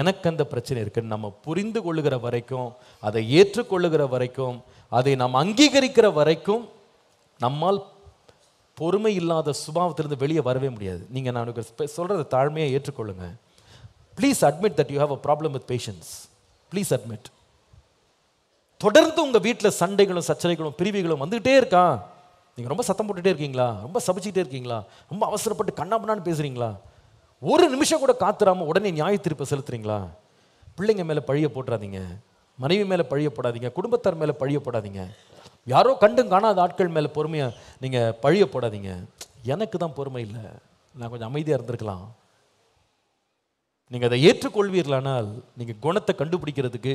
எனக்கு அந்த பிரச்சனை இருக்குன்னு நம்ம புரிந்து கொள்ளுகிற வரைக்கும் அதை ஏற்றுக்கொள்ளுகிற வரைக்கும் அதை நாம் அங்கீகரிக்கிற வரைக்கும் நம்மால் பொறுமை இல்லாத சுபாவத்திலிருந்து வெளியே வரவே முடியாது நீங்கள் நான் சொல்கிறத தாழ்மையாக ஏற்றுக்கொள்ளுங்கள் please admit that you have a problem with patience please admit தொடர்ந்து உங்கள் வீட்டில் சண்டைகளும் சச்சரைகளும் பிரிவுகளும் வந்துகிட்டே இருக்கான் நீங்கள் ரொம்ப சத்தம் போட்டுகிட்டே இருக்கீங்களா ரொம்ப சபிச்சுக்கிட்டே இருக்கீங்களா ரொம்ப அவசரப்பட்டு கண்ணா பண்ணான்னு பேசுகிறீங்களா ஒரு நிமிஷம் கூட காத்துறாமல் உடனே நியாய தீர்ப்பை செலுத்துறீங்களா பிள்ளைங்க மேலே பழிய போட்டுறாதீங்க மனைவி மேலே பழிய போடாதீங்க குடும்பத்தார் மேலே பழிய போடாதீங்க யாரோ கண்டும் காணாத ஆட்கள் மேலே பொறுமையாக நீங்கள் பழிய போடாதீங்க எனக்கு தான் பொறுமை இல்லை நான் கொஞ்சம் அமைதியாக இருந்திருக்கலாம் நீங்கள் அதை ஏற்றுக்கொள்வீர்களானால் நீங்கள் குணத்தை கண்டுபிடிக்கிறதுக்கு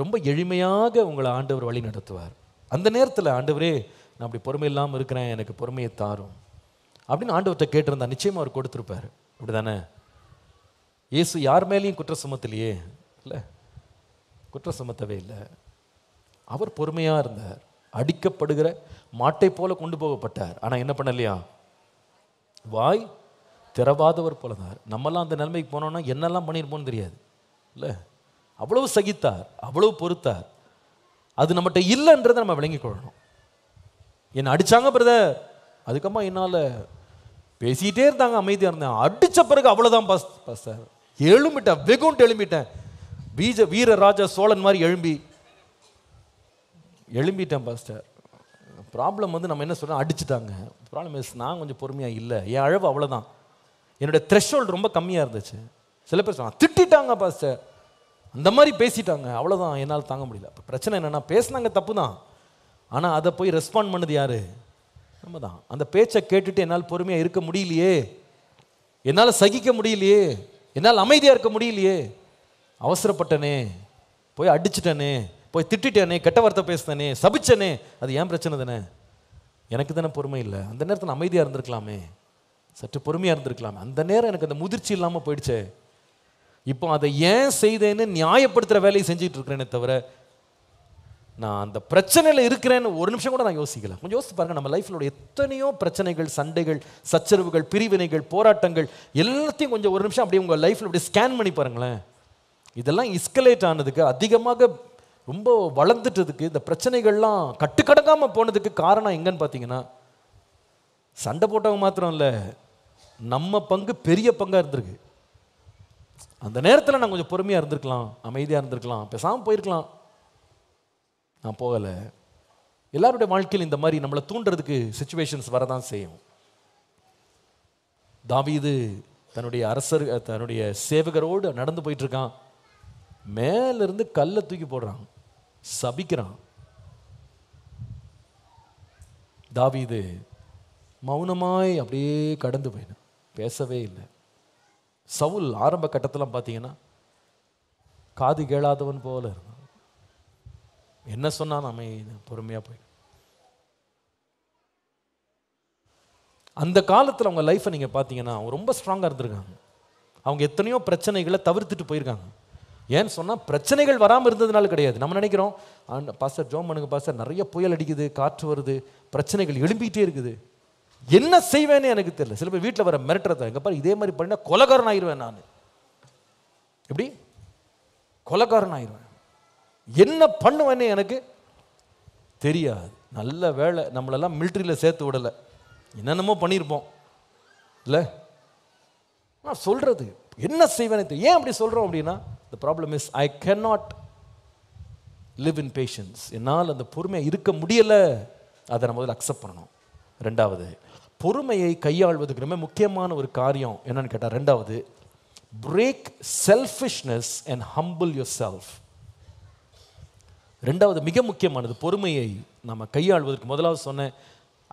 ரொம்ப எளிமையாக உங்களை ஆண்டவர் வழி நடத்துவார் அந்த நேரத்தில் ஆண்டவரே நான் அப்படி பொறுமை இல்லாமல் இருக்கிறேன் எனக்கு பொறுமையை தாரும் அப்படின்னு ஆண்டவர்கிட்ட கேட்டிருந்தா நிச்சயமாக அவர் கொடுத்துருப்பார் அப்படி தானே இயேசு யார் மேலேயும் குற்ற சுமத்தலையே இல்லை குற்ற சுமத்தவே இல்லை அவர் பொறுமையாக இருந்தார் அடிக்கப்படுகிற மாட்டை போல கொண்டு போகப்பட்டார் ஆனால் என்ன பண்ணலையா வாய் திறவாதவர் போல தான் நம்மலாம் அந்த நிலைமைக்கு போனோன்னா என்னெல்லாம் பண்ணியிருப்போன்னு தெரியாது இல்லை அவ்வளவு சகித்தார் அவ்வளவு பொறுத்தார் அது நம்மகிட்ட இல்லைன்றதை நம்ம விளங்கி கொள்ளணும் என்னை அடித்தாங்க பிரதர் அதுக்கம்மா என்னால் பேசிகிட்டே இருந்தாங்க அமைதியாக இருந்தேன் அடித்த பிறகு அவ்வளோதான் பாஸ் பாஸ் சார் எழும்பிட்டேன் வெகுண்ட்டு எழும்பிட்டேன் வீஜ ராஜா சோழன் மாதிரி எழும்பி எழும்பிட்டேன் பாஸ்டர் ப்ராப்ளம் வந்து நம்ம என்ன சொல்கிறோம் அடிச்சுட்டாங்க ப்ராப்ளம் இஸ் நான் கொஞ்சம் பொறுமையாக இல்லை என் அழவு அவ்வளோதான் என்னுடைய த்ரெஷ்ஹோல்டு ரொம்ப கம்மியாக இருந்துச்சு சில பேர் சொன்னாங்க திட்டாங்க பாஸ்டர் அந்த மாதிரி பேசிட்டாங்க அவ்வளோதான் என்னால் தாங்க முடியல இப்போ பிரச்சனை என்னென்னா பேசினாங்க தப்பு தான் ஆனால் அதை போய் ரெஸ்பாண்ட் பண்ணது யார் நம்ம தான் அந்த பேச்சை கேட்டுட்டு என்னால் பொறுமையாக இருக்க முடியலையே என்னால் சகிக்க முடியலையே என்னால் அமைதியாக இருக்க முடியலையே அவசரப்பட்டனே போய் அடிச்சிட்டனே போய் திட்டனே கெட்ட வார்த்தை பேசினே சபிச்சனே அது ஏன் பிரச்சனை தானே எனக்கு தானே பொறுமை இல்லை அந்த நேரத்தில் அமைதியாக இருந்திருக்கலாமே சற்று பொறுமையாக இருந்திருக்கலாம் அந்த நேரம் எனக்கு அந்த முதிர்ச்சி இல்லாமல் போயிடுச்சே இப்போ அதை ஏன் செய்தேன்னு நியாயப்படுத்துகிற வேலையை செஞ்சுட்டு இருக்கிறேனே தவிர நான் அந்த பிரச்சனையில் இருக்கிறேன்னு ஒரு நிமிஷம் கூட நான் யோசிக்கல கொஞ்சம் யோசிச்சு பாருங்கள் நம்ம லைஃப்பில் எத்தனையோ பிரச்சனைகள் சண்டைகள் சச்சரவுகள் பிரிவினைகள் போராட்டங்கள் எல்லாத்தையும் கொஞ்சம் ஒரு நிமிஷம் அப்படியே உங்கள் லைஃப்பில் அப்படியே ஸ்கேன் பண்ணி பாருங்களேன் இதெல்லாம் இஸ்கலேட் ஆனதுக்கு அதிகமாக ரொம்ப வளர்ந்துட்டதுக்கு இந்த பிரச்சனைகள்லாம் கட்டுக்கடங்காமல் போனதுக்கு காரணம் எங்கன்னு பார்த்தீங்கன்னா சண்டை போட்டவங்க மாத்திரம் இல்லை நம்ம பங்கு பெரிய பங்காக இருந்திருக்கு அந்த நேரத்தில் நான் கொஞ்சம் பொறுமையாக இருந்திருக்கலாம் அமைதியாக இருந்திருக்கலாம் பேசாமல் போயிருக்கலாம் நான் போகலை எல்லாருடைய வாழ்க்கையில் இந்த மாதிரி நம்மளை தூண்டுறதுக்கு சுச்சுவேஷன்ஸ் வரதான் செய்யும் தாவீது தன்னுடைய அரசர் தன்னுடைய சேவகரோடு நடந்து போயிட்டுருக்கான் மேலேருந்து கல்லை தூக்கி போடுறான் சபிக்கிறான் தாவீது மௌனமாய் அப்படியே கடந்து போயிடும் பேசவே இல்லை சவுல் ஆரம்ப கட்டத்தில் பார்த்தீங்கன்னா காது கேளாதவன் போல இருந்தான் என்ன சொன்னான் அமை பொறுமையாக போய் அந்த காலத்தில் அவங்க லைஃப்பை நீங்கள் பார்த்தீங்கன்னா அவங்க ரொம்ப ஸ்ட்ராங்காக இருந்திருக்காங்க அவங்க எத்தனையோ பிரச்சனைகளை தவிர்த்துட்டு போயிருக்காங்க ஏன்னு சொன்னால் பிரச்சனைகள் வராமல் இருந்ததுனால கிடையாது நம்ம நினைக்கிறோம் பாஸ்டர் ஜோம் பண்ணுங்க பாஸ்டர் நிறைய புயல் அடிக்குது காற்று வருது பிரச்சனைகள் எழும்பிக்கிட்டே இருக்குது என்ன செய்வேன்னு எனக்கு தெரியல சில பேர் வீட்டில் வர மிரட்டுறத எங்கே பாரு இதே மாதிரி பண்ணால் கொலகாரன் ஆயிடுவேன் நான் எப்படி கொலகாரன் ஆயிடுவேன் என்ன பண்ணுவேன்னு எனக்கு தெரியாது நல்ல வேலை நம்மளெல்லாம் மிலிட்ரியில் சேர்த்து விடலை என்னென்னமோ பண்ணியிருப்போம் இல்லை நான் சொல்கிறது என்ன செய்வேன் ஏன் அப்படி சொல்கிறோம் அப்படின்னா the problem is I cannot live in patience என்னால் அந்த பொறுமையாக இருக்க முடியலை அதை நம்ம முதல்ல அக்செப்ட் பண்ணணும் ரெண்டாவது பொறுமையை கையாள்வதுக்கு ரொம்ப முக்கியமான ஒரு காரியம் என்னன்னு கேட்டால் ரெண்டாவது break selfishness and humble yourself ரெண்டாவது மிக முக்கியமானது பொறுமையை நம்ம கையாள்வதற்கு முதலாவது சொன்னேன்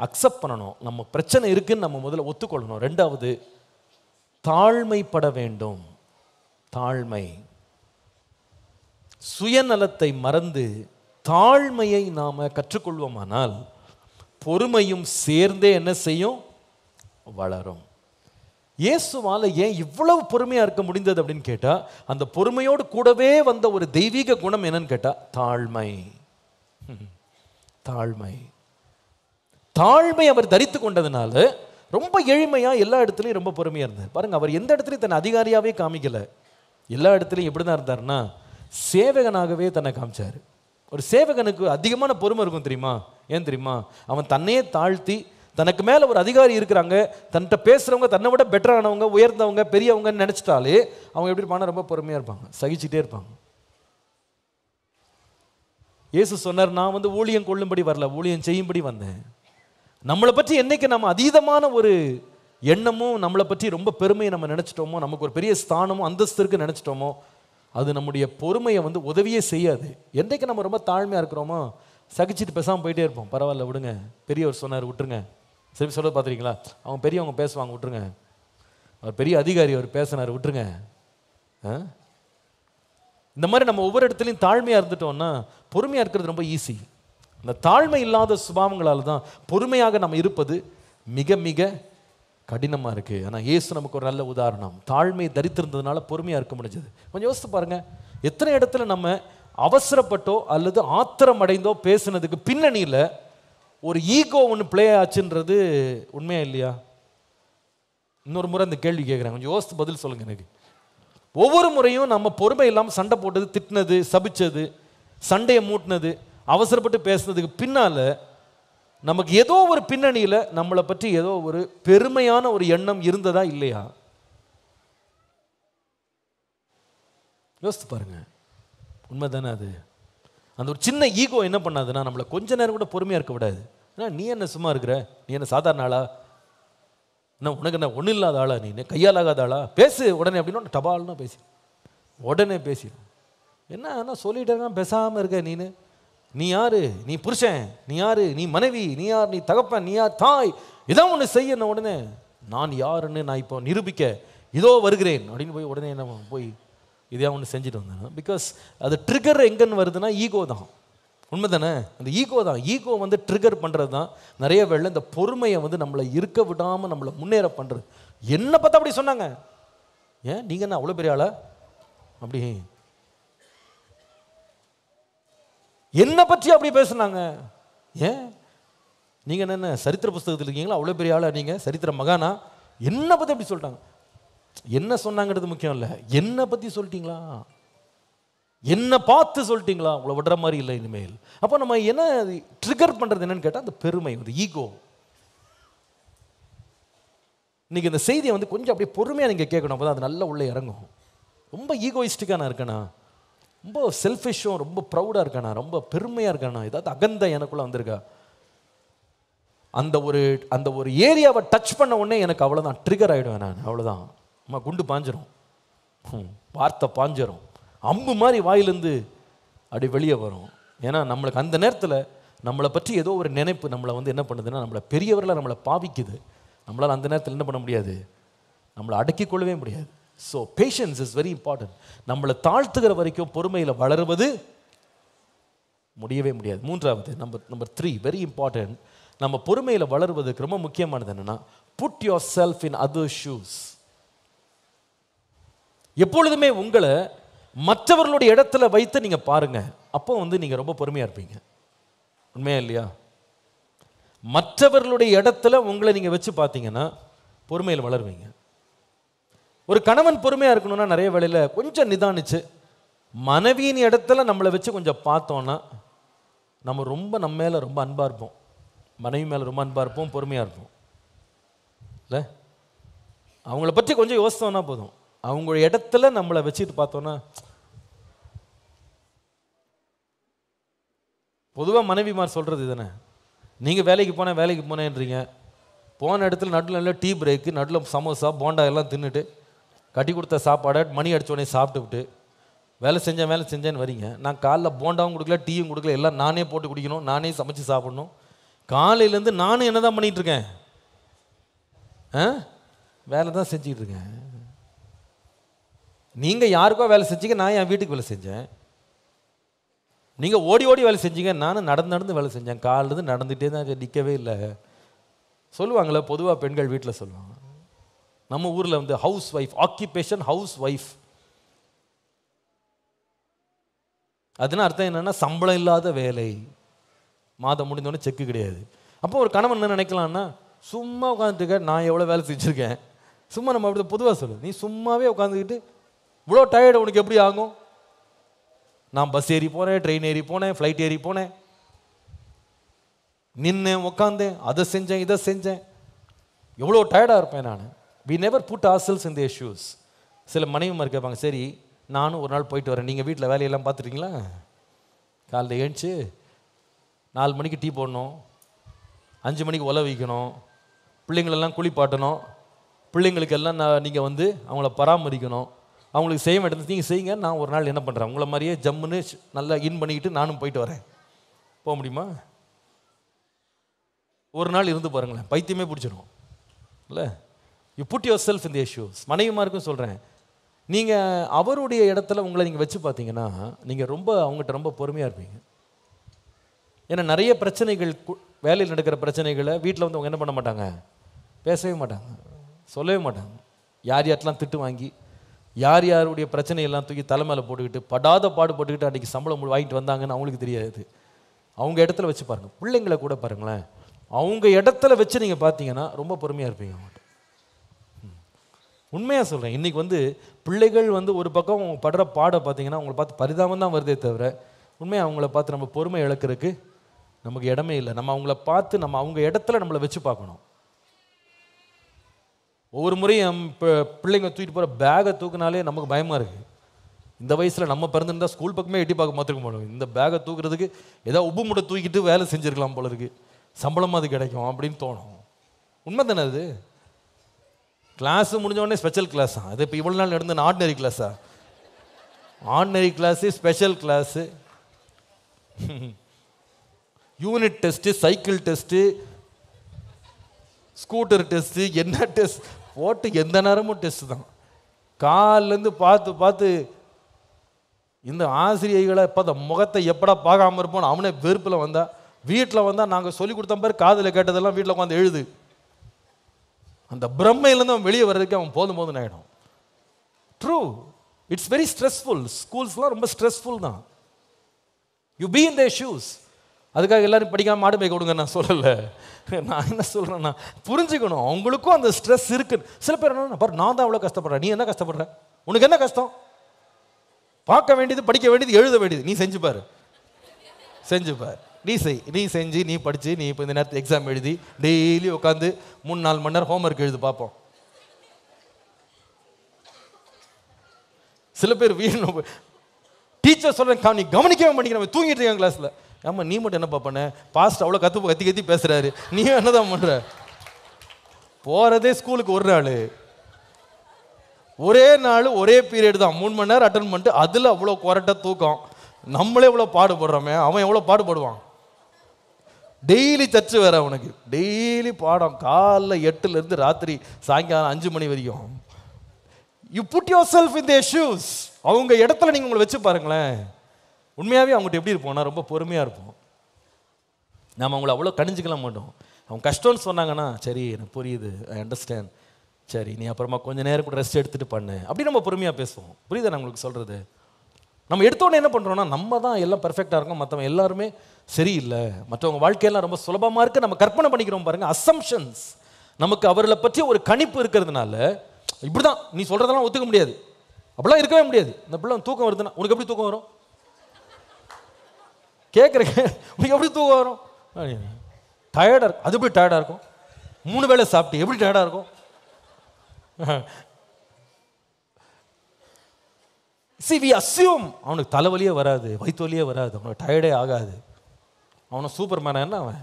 அக்செப்ட் பண்ணணும் நம்ம பிரச்சனை இருக்குன்னு நம்ம முதல்ல ஒத்துக்கொள்ளணும் ரெண்டாவது தாழ்மைப்பட வேண்டும் தாழ்மை சுயநலத்தை மறந்து தாழ்மையை நாம் கற்றுக்கொள்வோமானால் பொறுமையும் சேர்ந்தே என்ன செய்யும் வளரும் இயேசுவால் ஏன் இவ்வளவு பொறுமையாக இருக்க முடிந்தது அப்படின்னு கேட்டால் அந்த பொறுமையோடு கூடவே வந்த ஒரு தெய்வீக குணம் என்னன்னு கேட்டால் தாழ்மை தாழ்மை தாழ்மை அவர் தரித்து கொண்டதுனால ரொம்ப எளிமையாக எல்லா இடத்துலையும் ரொம்ப பொறுமையாக இருந்தார் பாருங்கள் அவர் எந்த இடத்துலையும் தன் அதிகாரியாகவே காமிக்கலை எல்லா இடத்துலையும் எப்படி தான் இருந்தார்னா சேவகனாகவே தன்னை காமிச்சார் ஒரு சேவகனுக்கு அதிகமான பொறுமை இருக்கும் தெரியுமா ஏன் தெரியுமா அவன் தன்னையே தாழ்த்தி தனக்கு மேலே ஒரு அதிகாரி இருக்கிறாங்க தன்கிட்ட பேசுகிறவங்க தன்னை விட பெட்டரானவங்க உயர்ந்தவங்க பெரியவங்கன்னு நினச்சிட்டாலே அவங்க எப்படி பண்ண ரொம்ப பொறுமையாக இருப்பாங்க சகிச்சுட்டே இருப்பாங்க இயேசு சொன்னார் நான் வந்து ஊழியம் கொள்ளும்படி வரல ஊழியம் செய்யும்படி வந்தேன் நம்மளை பற்றி என்றைக்கு நம்ம அதீதமான ஒரு எண்ணமும் நம்மளை பற்றி ரொம்ப பெருமையை நம்ம நினச்சிட்டோமோ நமக்கு ஒரு பெரிய ஸ்தானமும் அந்தஸ்து இருக்குன்னு நினச்சிட்டோமோ அது நம்முடைய பொறுமையை வந்து உதவியே செய்யாது என்றைக்கு நம்ம ரொம்ப தாழ்மையாக இருக்கிறோமோ சகிச்சுட்டு பேசாமல் போயிட்டே இருப்போம் பரவாயில்ல விடுங்க பெரியவர் சொன்னார் விட்டுருங்க சரி சொல்ல பார்த்துருக்கீங்களா அவங்க பெரியவங்க பேசுவாங்க விட்டுருங்க அவர் பெரிய அதிகாரி அவர் பேசினார் விட்டுருங்க இந்த மாதிரி நம்ம ஒவ்வொரு இடத்துலையும் தாழ்மையாக இருந்துட்டோம்னா பொறுமையாக இருக்கிறது ரொம்ப ஈஸி அந்த தாழ்மை இல்லாத சுபாவங்களால் தான் பொறுமையாக நம்ம இருப்பது மிக மிக கடினமாக இருக்குது ஆனால் ஏசு நமக்கு ஒரு நல்ல உதாரணம் தாழ்மை தரித்திருந்ததுனால பொறுமையாக இருக்க முடிஞ்சது கொஞ்சம் யோசித்து பாருங்கள் எத்தனை இடத்துல நம்ம அவசரப்பட்டோ அல்லது ஆத்திரம் அடைந்தோ பேசுனதுக்கு பின்னணியில் ஒரு ஈகோ ஒன்று பிளே ஆச்சுன்றது உண்மையா இல்லையா இன்னொரு முறை அந்த கேள்வி கேட்குறேன் கொஞ்சம் யோசித்து பதில் சொல்லுங்கள் எனக்கு ஒவ்வொரு முறையும் நம்ம பொறுமை இல்லாமல் சண்டை போட்டது திட்டினது சபிச்சது சண்டையை மூட்டினது அவசரப்பட்டு பேசுனதுக்கு பின்னால் நமக்கு ஏதோ ஒரு பின்னணியில் நம்மளை பற்றி ஏதோ ஒரு பெருமையான ஒரு எண்ணம் இருந்ததா இல்லையா யோசித்து பாருங்க உண்மை தானே அது அந்த ஒரு சின்ன ஈகோ என்ன பண்ணாதுன்னா நம்மளை கொஞ்ச நேரம் கூட பொறுமையாக இருக்க விடாது ஏன்னா நீ என்ன சும்மா இருக்கிற நீ என்ன சாதாரண ஆளா என்ன உனக்கு என்ன ஒன்றும் இல்லாத ஆளா நீ கையாலாகாத ஆளா பேசு உடனே அப்படின்னு டபால்னு பேசி உடனே பேசிடும் என்ன ஆனால் சொல்லிட்டேன்னா பேசாமல் இருக்க நீனு நீ யாரு நீ புருஷன் நீ யாரு நீ மனைவி நீ யார் நீ தகப்பன் நீ யார் தாய் இதான் ஒன்று செய்ய உடனே நான் யாருன்னு நான் இப்போ நிரூபிக்க இதோ வருகிறேன் அப்படின்னு போய் உடனே என்ன போய் இதே ஒன்று செஞ்சுட்டு வந்தேன் பிகாஸ் அது ட்ரிகர் எங்கேன்னு வருதுன்னா ஈகோ தான் உண்மை தானே அந்த ஈகோ தான் ஈகோ வந்து ட்ரிகர் பண்ணுறது தான் நிறைய வேலை இந்த பொறுமையை வந்து நம்மளை இருக்க விடாமல் நம்மளை முன்னேற பண்ணுறது என்னை பார்த்தா அப்படி சொன்னாங்க ஏன் நீங்கள் என்ன அவ்வளோ பெரிய ஆளா அப்படி என்னை பற்றி அப்படி பேசுனாங்க ஏன் நீங்கள் என்ன சரித்திர புஸ்தகத்தில் இருக்கீங்களா அவ்வளோ பெரிய ஆளாக நீங்கள் சரித்திர மகானா என்னை பற்றி அப்படி சொல்லிட்டாங்க என்ன சொன்னாங்கிறது முக்கியம் இல்லை என்னை பற்றி சொல்லிட்டீங்களா என்னை பார்த்து சொல்லிட்டீங்களா அவ்வளோ விடுற மாதிரி இல்லை இனிமேல் அப்போ நம்ம என்ன ட்ரிகர் பண்ணுறது என்னன்னு கேட்டால் அந்த பெருமை வந்து ஈகோ இன்றைக்கி இந்த செய்தியை வந்து கொஞ்சம் அப்படியே பொறுமையாக நீங்கள் கேட்கணும் அப்போ தான் அது நல்லா உள்ளே இறங்கும் ரொம்ப ஈகோயிஸ்டிக்காக நான் இருக்கேண்ணா ரொம்ப செல்ஃபிஷும் ரொம்ப ப்ரௌடாக இருக்கானா ரொம்ப பெருமையாக இருக்கானா ஏதாவது அகந்த எனக்குள்ளே வந்திருக்கா அந்த ஒரு அந்த ஒரு ஏரியாவை டச் பண்ண உடனே எனக்கு அவ்வளோதான் ட்ரிகர் ஆகிடுவேன் நான் அவ்வளோதான் அம்மா குண்டு பாஞ்சிரும் வார்த்தை பாஞ்சிரும் அம்பு மாதிரி வாயிலேருந்து அப்படி வெளியே வரும் ஏன்னா நம்மளுக்கு அந்த நேரத்தில் நம்மளை பற்றி ஏதோ ஒரு நினைப்பு நம்மளை வந்து என்ன பண்ணுதுன்னா நம்மளை பெரியவர்களை நம்மளை பாவிக்குது நம்மளால் அந்த நேரத்தில் என்ன பண்ண முடியாது நம்மளை அடக்கிக்கொள்ளவே முடியாது so patience is very important நம்மளை தாழ்த்துகிற வரைக்கும் பொறுமையில் வளருவது முடியவே முடியாது மூன்றாவது number number three very important நம்ம பொறுமையில் வளருவதுக்கு ரொம்ப முக்கியமானது என்னென்னா put yourself in other shoes எப்பொழுதுமே உங்களை மற்றவர்களுடைய இடத்துல வைத்து நீங்கள் பாருங்கள் அப்போ வந்து நீங்கள் ரொம்ப பொறுமையாக இருப்பீங்க உண்மையா இல்லையா மற்றவர்களுடைய இடத்துல உங்களை நீங்கள் வச்சு பார்த்தீங்கன்னா பொறுமையில் வளருவீங்க ஒரு கணவன் பொறுமையாக இருக்கணும்னா நிறைய வேலையில் கொஞ்சம் நிதானிச்சு மனைவியின் இடத்துல நம்மளை வச்சு கொஞ்சம் பார்த்தோன்னா நம்ம ரொம்ப நம்ம மேலே ரொம்ப அன்பாக இருப்போம் மனைவி மேலே ரொம்ப அன்பாக இருப்போம் பொறுமையாக இருப்போம் இல்லை அவங்கள பற்றி கொஞ்சம் யோசித்தோன்னா போதும் அவங்க இடத்துல நம்மளை வச்சுட்டு பார்த்தோன்னா பொதுவாக மனைவிமார் சொல்கிறது தானே நீங்கள் வேலைக்கு போனேன் வேலைக்கு போனேன்றீங்க போன இடத்துல நடுவில் நல்ல டீ பிரேக்கு நடுவில் சமோசா போண்டா எல்லாம் தின்னுட்டு கட்டி கொடுத்த சாப்பாடை மணி அடித்தோடனே சாப்பிட்டுவிட்டு வேலை செஞ்சேன் வேலை செஞ்சேன்னு வரீங்க நான் காலைல போண்டாவும் கொடுக்கல டீயும் கொடுக்கல எல்லாம் நானே போட்டு குடிக்கணும் நானே சமைச்சு சாப்பிடணும் காலையிலேருந்து நானும் என்ன தான் பண்ணிகிட்ருக்கேன் ஆ வேலை தான் செஞ்சுக்கிட்டு இருக்கேன் நீங்கள் யாருக்கோ வேலை செஞ்சீங்க நான் என் வீட்டுக்கு வேலை செஞ்சேன் நீங்கள் ஓடி ஓடி வேலை செஞ்சீங்க நானும் நடந்து நடந்து வேலை செஞ்சேன் காலிலேருந்து நடந்துகிட்டே தான் நிற்கவே இல்லை சொல்லுவாங்களே பொதுவாக பெண்கள் வீட்டில் சொல்லுவாங்க நம்ம ஊரில் வந்து housewife occupation housewife அதுனா அர்த்தம் என்னென்னா சம்பளம் இல்லாத வேலை மாதம் முடிந்தோடனே செக்கு கிடையாது அப்போ ஒரு கணவன் என்ன நினைக்கலாம்னா சும்மா உட்காந்துட்டு நான் எவ்வளோ வேலை செஞ்சுருக்கேன் சும்மா நம்ம அப்படி பொதுவாக சொல்லு நீ சும்மாவே உட்காந்துக்கிட்டு இவ்வளோ டயர்டு உனக்கு எப்படி ஆகும் நான் பஸ் ஏறி போனேன் ட்ரெயின் ஏறி போனேன் ஃப்ளைட் ஏறி போனேன் நின்று உட்காந்தேன் அதை செஞ்சேன் இதை செஞ்சேன் எவ்வளோ டயர்டாக இருப்பேன் நான் we never put ourselves இந்த ஷூஸ் சில மனைவிமார் கேட்பாங்க சரி நானும் ஒரு நாள் போயிட்டு வரேன் நீங்கள் வீட்டில் வேலையெல்லாம் பார்த்துருக்கீங்களா காலையில் ஏழுச்சு நாலு மணிக்கு டீ போடணும் அஞ்சு மணிக்கு உல வைக்கணும் பிள்ளைங்களெல்லாம் குளிப்பாட்டணும் பிள்ளைங்களுக்கெல்லாம் நான் நீங்கள் வந்து அவங்கள பராமரிக்கணும் அவங்களுக்கு செய்ய மாட்டேன் நீங்கள் செய்யுங்க நான் ஒரு நாள் என்ன பண்ணுறேன் உங்களை மாதிரியே ஜம்முன்னு நல்லா இன் பண்ணிக்கிட்டு நானும் போயிட்டு வரேன் போக முடியுமா ஒரு நாள் இருந்து பாருங்களேன் பைத்தியமே பிடிச்சிடும் இல்லை யூ புட் யுவர் செல்ஃப் இந்த இஷ்யூஸ் மனைவிமாருக்கும் சொல்கிறேன் நீங்கள் அவருடைய இடத்துல உங்களை நீங்கள் வச்சு பார்த்தீங்கன்னா நீங்கள் ரொம்ப அவங்ககிட்ட ரொம்ப பொறுமையாக இருப்பீங்க ஏன்னா நிறைய பிரச்சனைகள் வேலையில் நடக்கிற பிரச்சனைகளை வீட்டில் வந்து அவங்க என்ன பண்ண மாட்டாங்க பேசவே மாட்டாங்க சொல்லவே மாட்டாங்க யார் யார்ட்டெலாம் திட்டு வாங்கி யார் யாருடைய பிரச்சனையெல்லாம் தூக்கி தலைமையில் போட்டுக்கிட்டு படாத பாடு போட்டுக்கிட்டு அன்றைக்கி சம்பளம் வாங்கிட்டு வந்தாங்கன்னு அவங்களுக்கு தெரியாது அவங்க இடத்துல வச்சு பாருங்கள் பிள்ளைங்களை கூட பாருங்களேன் அவங்க இடத்துல வச்சு நீங்கள் பார்த்தீங்கன்னா ரொம்ப பொறுமையாக இருப்பீங்க அவங்கள்ட்ட உண்மையாக சொல்கிறேன் இன்றைக்கி வந்து பிள்ளைகள் வந்து ஒரு பக்கம் படுற பாடை பார்த்தீங்கன்னா அவங்கள பார்த்து பரிதாபம் தான் வருதே தவிர உண்மையாக அவங்கள பார்த்து நம்ம பொறுமை இழக்கிறதுக்கு நமக்கு இடமே இல்லை நம்ம அவங்கள பார்த்து நம்ம அவங்க இடத்துல நம்மளை வச்சு பார்க்கணும் ஒவ்வொரு முறையும் பிள்ளைங்க தூக்கிட்டு போகிற பேகை தூக்கினாலே நமக்கு பயமாக இருக்குது இந்த வயசில் நம்ம பிறந்திருந்தால் ஸ்கூல் பக்கமே எட்டி பார்க்க மாத்திருக்க மாட்டோம் இந்த பேகை தூக்குறதுக்கு ஏதாவது உப்பு மூட்டை தூக்கிட்டு வேலை செஞ்சுருக்கலாம் போல இருக்குது சம்பளமாக அது கிடைக்கும் அப்படின்னு தோணும் உண்மை தானே அது கிளாஸ் முடிஞ்ச ஸ்பெஷல் கிளாஸா அது இப்போ இவ்வளோ நாள் நடந்த ஆர்டினரி கிளாஸா ordinary class special class unit test cycle test scooter test என்ன டெஸ்ட் போட்டு எந்த நேரமும் டெஸ்ட்டு தான் காலிலேருந்து பார்த்து பார்த்து இந்த ஆசிரியர்களை இப்போ அந்த முகத்தை எப்படா பார்க்காம இருப்போம்னு அவனே வெறுப்பில் வந்தா வீட்டில் வந்தால் நாங்கள் சொல்லி கொடுத்த மாதிரி காதில் கேட்டதெல்லாம் வீட்டில் உட்காந்து எழுது அந்த பிரம்மையிலேருந்து அவன் வெளியே வர்றதுக்கு அவன் போதும் போதும் ஆகிடும் ட்ரூ இட்ஸ் வெரி ஸ்ட்ரெஸ்ஃபுல் ஸ்கூல்ஸ்லாம் ரொம்ப ஸ்ட்ரெஸ்ஃபுல் தான் you be in the shoes அதுக்காக எல்லாரும் படிக்காமல் மாடு போய் கொடுங்க நான் சொல்லலை நான் என்ன சொல்கிறேன்னா புரிஞ்சுக்கணும் அவங்களுக்கும் அந்த ஸ்ட்ரெஸ் இருக்குது சில பேர் என்ன பாரு நான் தான் அவ்வளோ கஷ்டப்படுறேன் நீ என்ன கஷ்டப்படுற உனக்கு என்ன கஷ்டம் பார்க்க வேண்டியது படிக்க வேண்டியது எழுத வேண்டியது நீ செஞ்சுப்பார் செஞ்சுப்பார் நீ செய் நீ செஞ்சு நீ படித்து நீ இப்போ இந்த நேரத்தில் எக்ஸாம் எழுதி டெய்லி உட்காந்து மூணு நாலு மணி நேரம் ஹோம்ஒர்க் எழுதி பார்ப்போம் சில பேர் வீண் டீச்சர் சொல்கிறேன் நீ கவனிக்கவே மாட்டேங்கிற தூங்கிட்டு இருக்கான் கிளாஸில் ஆமாம் நீ மட்டும் என்னப்பா பண்ண பாஸ்ட் அவ்வளோ கற்று கத்தி கத்தி பேசுகிறாரு நீ என்னதான் பண்ணுற போகிறதே ஸ்கூலுக்கு ஒரு நாள் ஒரே நாள் ஒரே பீரியட் தான் மூணு மணி நேரம் அட்டன் பண்ணிட்டு அதில் அவ்வளோ குரட்டை தூக்கம் நம்மளே இவ்வளோ பாடுபடுறோமே அவன் எவ்வளோ பாடுபடுவான் டெய்லி சர்ச்சு வேற அவனுக்கு டெய்லி பாடம் காலைல எட்டுலேருந்து ராத்திரி சாயங்காலம் அஞ்சு மணி வரைக்கும் யூ புட் யோர் செல்ஃப் இந்த ஷூஸ் அவங்க இடத்துல நீங்கள் உங்களை வச்சு பாருங்களேன் உண்மையாகவே அவங்ககிட்ட எப்படி இருப்போம்னா ரொம்ப பொறுமையாக இருப்போம் நம்ம அவங்கள அவ்வளோ கணிஞ்சிக்கலாம் மாட்டோம் அவங்க கஷ்டம்னு சொன்னாங்கன்னா சரி எனக்கு புரியுது ஐ அண்டர்ஸ்டாண்ட் சரி நீ அப்புறமா கொஞ்சம் நேரம் கூட ரெஸ்ட் எடுத்துகிட்டு பண்ணு அப்படி நம்ம பொறுமையாக பேசுவோம் புரியுதா நான் உங்களுக்கு சொல்கிறது நம்ம எடுத்தோடனே என்ன பண்ணுறோம்னா நம்ம தான் எல்லாம் பர்ஃபெக்டாக இருக்கும் மற்றவங்க எல்லாருமே சரியில்லை மற்றவங்க வாழ்க்கையெல்லாம் ரொம்ப சுலபமாக இருக்குது நம்ம கற்பனை பண்ணிக்கிறோம் பாருங்கள் அசம்ஷன்ஸ் நமக்கு அவர்களை பற்றி ஒரு கணிப்பு இருக்கிறதுனால இப்படி தான் நீ சொல்கிறதெல்லாம் ஒத்துக்க முடியாது அப்படிலாம் இருக்கவே முடியாது இந்த பிள்ளை தூக்கம் வருதுன்னா உனக்கு எப்படி தூக்கம் வரும் கேட்குற உனக்கு எப்படி தூக்கம் வரும் டயர்டாக இருக்கும் அது எப்படி டயர்டாக இருக்கும் மூணு வேளை சாப்பிட்டு எப்படி டயர்டாக இருக்கும் சி வி அசியூம் அவனுக்கு தலைவலியே வராது வயிற்றுவலியே வராது அவனுக்கு டயர்டே ஆகாது அவனை சூப்பர் மேனா என்ன அவன்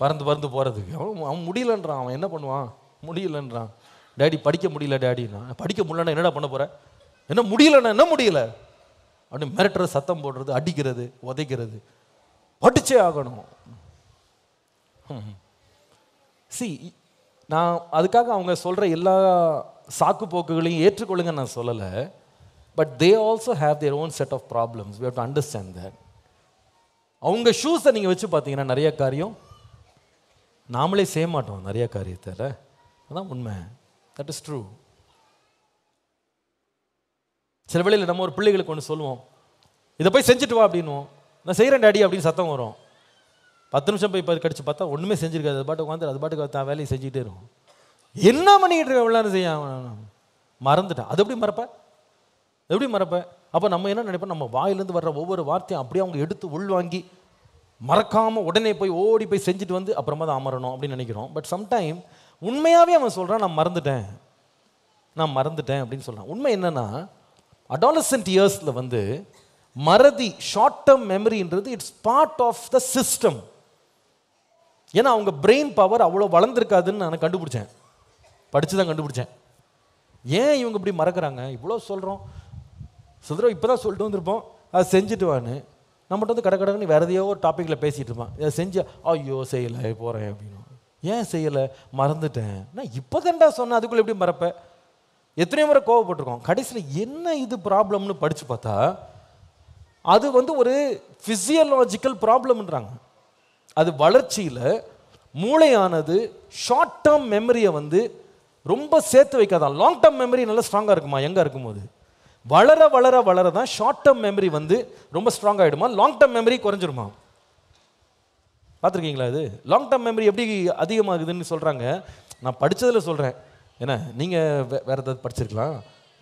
பறந்து பறந்து போகிறதுக்கு அவன் அவன் முடியலன்றான் அவன் என்ன பண்ணுவான் முடியலன்றான் டேடி படிக்க முடியல டேடின்னா படிக்க முடியலன்னா என்னடா பண்ண போகிற என்ன முடியலண்ணா என்ன முடியல அப்படின்னு மிரட்டுற சத்தம் போடுறது அடிக்கிறது உதைக்கிறது படிச்சே ஆகணும் சி நான் அதுக்காக அவங்க சொல்கிற எல்லா சாக்கு போக்குகளையும் ஏற்றுக்கொள்ளுங்க நான் சொல்லலை but they also have their own set of problems we have to understand that அவங்க ஷூஸை நீங்கள் வச்சு பார்த்தீங்கன்னா நிறைய காரியம் நாமளே செய்ய மாட்டோம் நிறைய காரியத்தை அதான் உண்மை தட் இஸ் ட்ரூ சில வேளையில் நம்ம ஒரு பிள்ளைகளுக்கு ஒன்று சொல்லுவோம் இதை போய் செஞ்சுட்டு வா அப்படின்வோம் நான் செய்கிறேன் டேடி அப்படின்னு சத்தம் வரும் பத்து நிமிஷம் போய் இப்போ கடிச்சு பார்த்தா ஒன்றுமே செஞ்சுருக்காது அது பாட்டு உட்காந்து அது பாட்டுக்கு தான் வேலையை செஞ்சுக்கிட்டே இருக்கும் என்ன பண்ணிக்கிட்டு இருக்க விளையாட செய்ய மறந்துட்டேன் அது எப்படி மறப்பேன் எப்படி மறப்ப அப்போ நம்ம என்ன நினைப்போம் நம்ம வாயிலேருந்து வர்ற ஒவ்வொரு வார்த்தையும் அப்படியே அவங்க எடுத்து உள்வாங்கி மறக்காமல் உடனே போய் ஓடி போய் செஞ்சுட்டு வந்து அப்புறமா தான் அமரணும் அப்படின்னு நினைக்கிறோம் பட் சம்டைம் உண்மையாகவே அவன் சொல்கிறான் நான் மறந்துட்டேன் நான் மறந்துட்டேன் அப்படின்னு சொல்கிறான் உண்மை என்னென்னா அடாலசன்ட் இயர்ஸில் வந்து மறதி ஷார்ட் டேர்ம் மெமரின்றது it's part of the system ஏன்னா அவங்க பிரெயின் பவர் அவ்வளோ வளர்ந்துருக்காதுன்னு நான் கண்டுபிடிச்சேன் படித்து தான் கண்டுபிடிச்சேன் ஏன் இவங்க இப்படி மறக்கிறாங்க இவ்வளோ சொல்கிறோம் சுந்தரம் இப்போ தான் சொல்லிட்டு வந்திருப்போம் அதை செஞ்சுட்டு வான்னு நம்மகிட்ட வந்து கடை கடகடன்னு வேறு எதையோ ஒரு டாப்பிக்கில் பேசிகிட்டு இருப்பான் இதை செஞ்சு ஐயோ செய்யலை போகிறேன் அப்படின்னு ஏன் செய்யலை மறந்துட்டேன் நான் இப்போ தான்டா சொன்னேன் அதுக்குள்ளே எப்படி மறப்பேன் எத்தனையோ முறை கோவப்பட்டிருக்கோம் கடைசியில் என்ன இது ப்ராப்ளம்னு படித்து பார்த்தா அது வந்து ஒரு ஃபிசியலாஜிக்கல் ப்ராப்ளம்ன்றாங்க அது வளர்ச்சியில் மூளையானது ஷார்ட் டேர்ம் மெமரியை வந்து ரொம்ப சேர்த்து வைக்காதான் லாங் டேர்ம் மெமரி நல்லா ஸ்ட்ராங்காக இருக்குமா எங்கே இருக்கும்போது வளர வளர வளர தான் ஷார்ட் டேர்ம் மெமரி வந்து ரொம்ப ஸ்ட்ராங் ஆகிடுமா லாங் டேர்ம் மெமரி குறைஞ்சிருமா பார்த்துருக்கீங்களா இது லாங் டேர்ம் மெமரி எப்படி அதிகமாகுதுன்னு சொல்கிறாங்க நான் படித்ததில் சொல்கிறேன் என்ன நீங்கள் வே வேறு ஏதாவது படிச்சிருக்கலாம்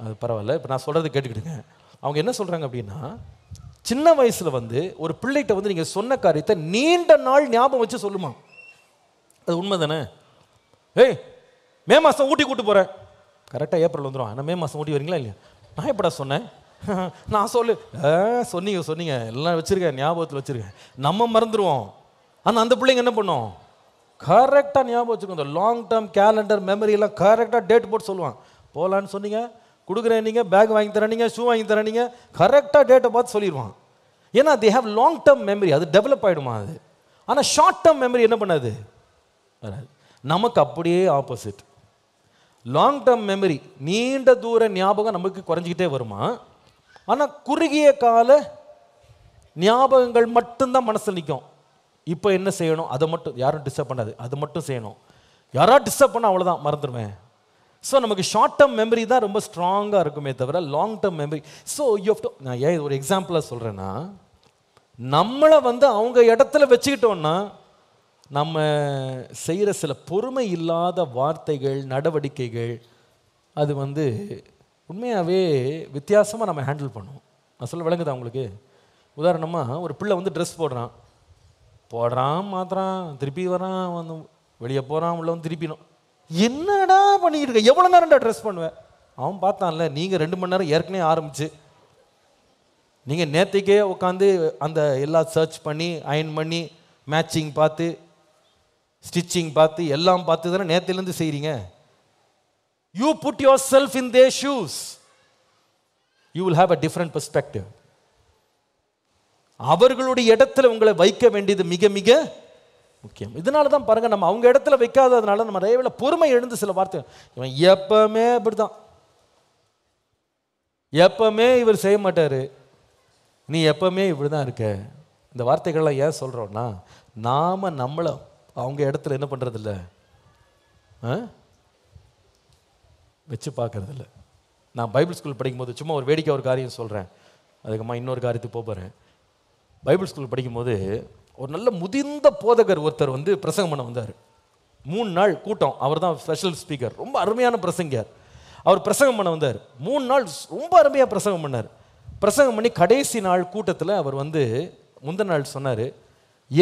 அது பரவாயில்ல இப்போ நான் சொல்கிறது கேட்டுக்கிட்டுங்க அவங்க என்ன சொல்கிறாங்க அப்படின்னா சின்ன வயசில் வந்து ஒரு பிள்ளைகிட்ட வந்து நீங்கள் சொன்ன காரியத்தை நீண்ட நாள் ஞாபகம் வச்சு சொல்லுமா அது உண்மை தானே ஏய் மே மாதம் ஊட்டி கூட்டு போகிறேன் கரெக்டாக ஏப்ரல் வந்துடும் ஆனால் மே மாதம் ஊட்டி வரீங்களா இல்லையா நான் எப்படா சொன்னேன் நான் சொல்லு சொன்னீங்க சொன்னீங்க எல்லாம் வச்சுருக்கேன் ஞாபகத்தில் வச்சுருக்கேன் நம்ம மறந்துடுவோம் ஆனால் அந்த பிள்ளைங்க என்ன பண்ணுவோம் கரெக்டாக ஞாபகம் வச்சுக்கோங்க இந்த லாங் டேர்ம் கேலண்டர் மெமரியெல்லாம் கரெக்டாக டேட் போட்டு சொல்லுவான் போகலான்னு சொன்னீங்க கொடுக்குறேன் நீங்கள் பேக் வாங்கி நீங்கள் ஷூ வாங்கி நீங்கள் கரெக்டாக டேட்டை பார்த்து சொல்லிடுவான் ஏன்னா they have long term memory அது டெவலப் ஆகிடுமா அது ஆனால் ஷார்ட் டேர்ம் மெமரி என்ன பண்ணாது நமக்கு அப்படியே ஆப்போசிட் லாங் டேர்ம் மெமரி நீண்ட தூர ஞாபகம் நமக்கு குறைஞ்சிக்கிட்டே வருமா ஆனால் குறுகிய கால ஞாபகங்கள் மட்டும்தான் மனசில் நிற்கும் இப்போ என்ன செய்யணும் அதை மட்டும் யாரும் டிஸ்டர்ப் பண்ணாது அது மட்டும் செய்யணும் யாராவது டிஸ்டர்ப் பண்ணால் அவ்வளோதான் மறந்துடுவேன் ஸோ நமக்கு ஷார்ட் டேர்ம் மெமரி தான் ரொம்ப ஸ்ட்ராங்காக இருக்குமே தவிர long term memory so you have நான் ஏன் ஒரு எக்ஸாம்பிளாக சொல்கிறேன்னா நம்மளை வந்து அவங்க இடத்துல வச்சுக்கிட்டோன்னா நம்ம செய்கிற சில பொறுமை இல்லாத வார்த்தைகள் நடவடிக்கைகள் அது வந்து உண்மையாகவே வித்தியாசமாக நம்ம ஹேண்டில் பண்ணுவோம் நான் சொல்ல விளங்குதா உங்களுக்கு உதாரணமாக ஒரு பிள்ளை வந்து ட்ரெஸ் போடுறான் போடுறான் மாத்துறான் திருப்பி வரான் வந்து வெளியே போகிறான் உள்ள வந்து திருப்பிடும் என்னடா பண்ணிக்கிட்டு இருக்க எவ்வளோ நேரம்டா ட்ரெஸ் பண்ணுவேன் அவன் பார்த்தான்ல நீங்கள் ரெண்டு மணி நேரம் ஏற்கனவே ஆரம்பிச்சு நீங்கள் நேற்றுக்கே உட்காந்து அந்த எல்லா சர்ச் பண்ணி அயன் பண்ணி மேட்சிங் பார்த்து ஸ்டிச்சிங் பார்த்து எல்லாம் பார்த்து தானே நேற்றுலேருந்து செய்கிறீங்க you put yourself in the shoes you will have a different perspective அவர்களுடைய இடத்துல உங்களை வைக்க வேண்டியது மிக மிக முக்கியம் இதனால தான் பாருங்கள் நம்ம அவங்க இடத்துல வைக்காததுனால நம்ம நிறைய பொறுமை எழுந்து சில வார்த்தை இவன் எப்பவுமே தான் எப்பவுமே இவர் செய்ய மாட்டார் நீ எப்பவுமே இப்படி தான் இருக்க இந்த வார்த்தைகள்லாம் ஏன் சொல்கிறோன்னா நாம் நம்மளை அவங்க இடத்துல என்ன பண்ணுறதில்ல வச்சு பார்க்குறதில்ல நான் பைபிள் ஸ்கூல் படிக்கும்போது சும்மா ஒரு வேடிக்கை ஒரு காரியம் சொல்கிறேன் அதுக்கம்மா இன்னொரு காரியத்துக்கு போகிறேன் பைபிள் ஸ்கூல் படிக்கும்போது ஒரு நல்ல முதிர்ந்த போதகர் ஒருத்தர் வந்து பிரசங்கம் பண்ண வந்தார் மூணு நாள் கூட்டம் அவர் தான் ஸ்பெஷல் ஸ்பீக்கர் ரொம்ப அருமையான பிரசங்கர் அவர் பிரசங்கம் பண்ண வந்தார் மூணு நாள் ரொம்ப அருமையாக பிரசங்கம் பண்ணார் பிரசங்கம் பண்ணி கடைசி நாள் கூட்டத்தில் அவர் வந்து முந்தின நாள் சொன்னார்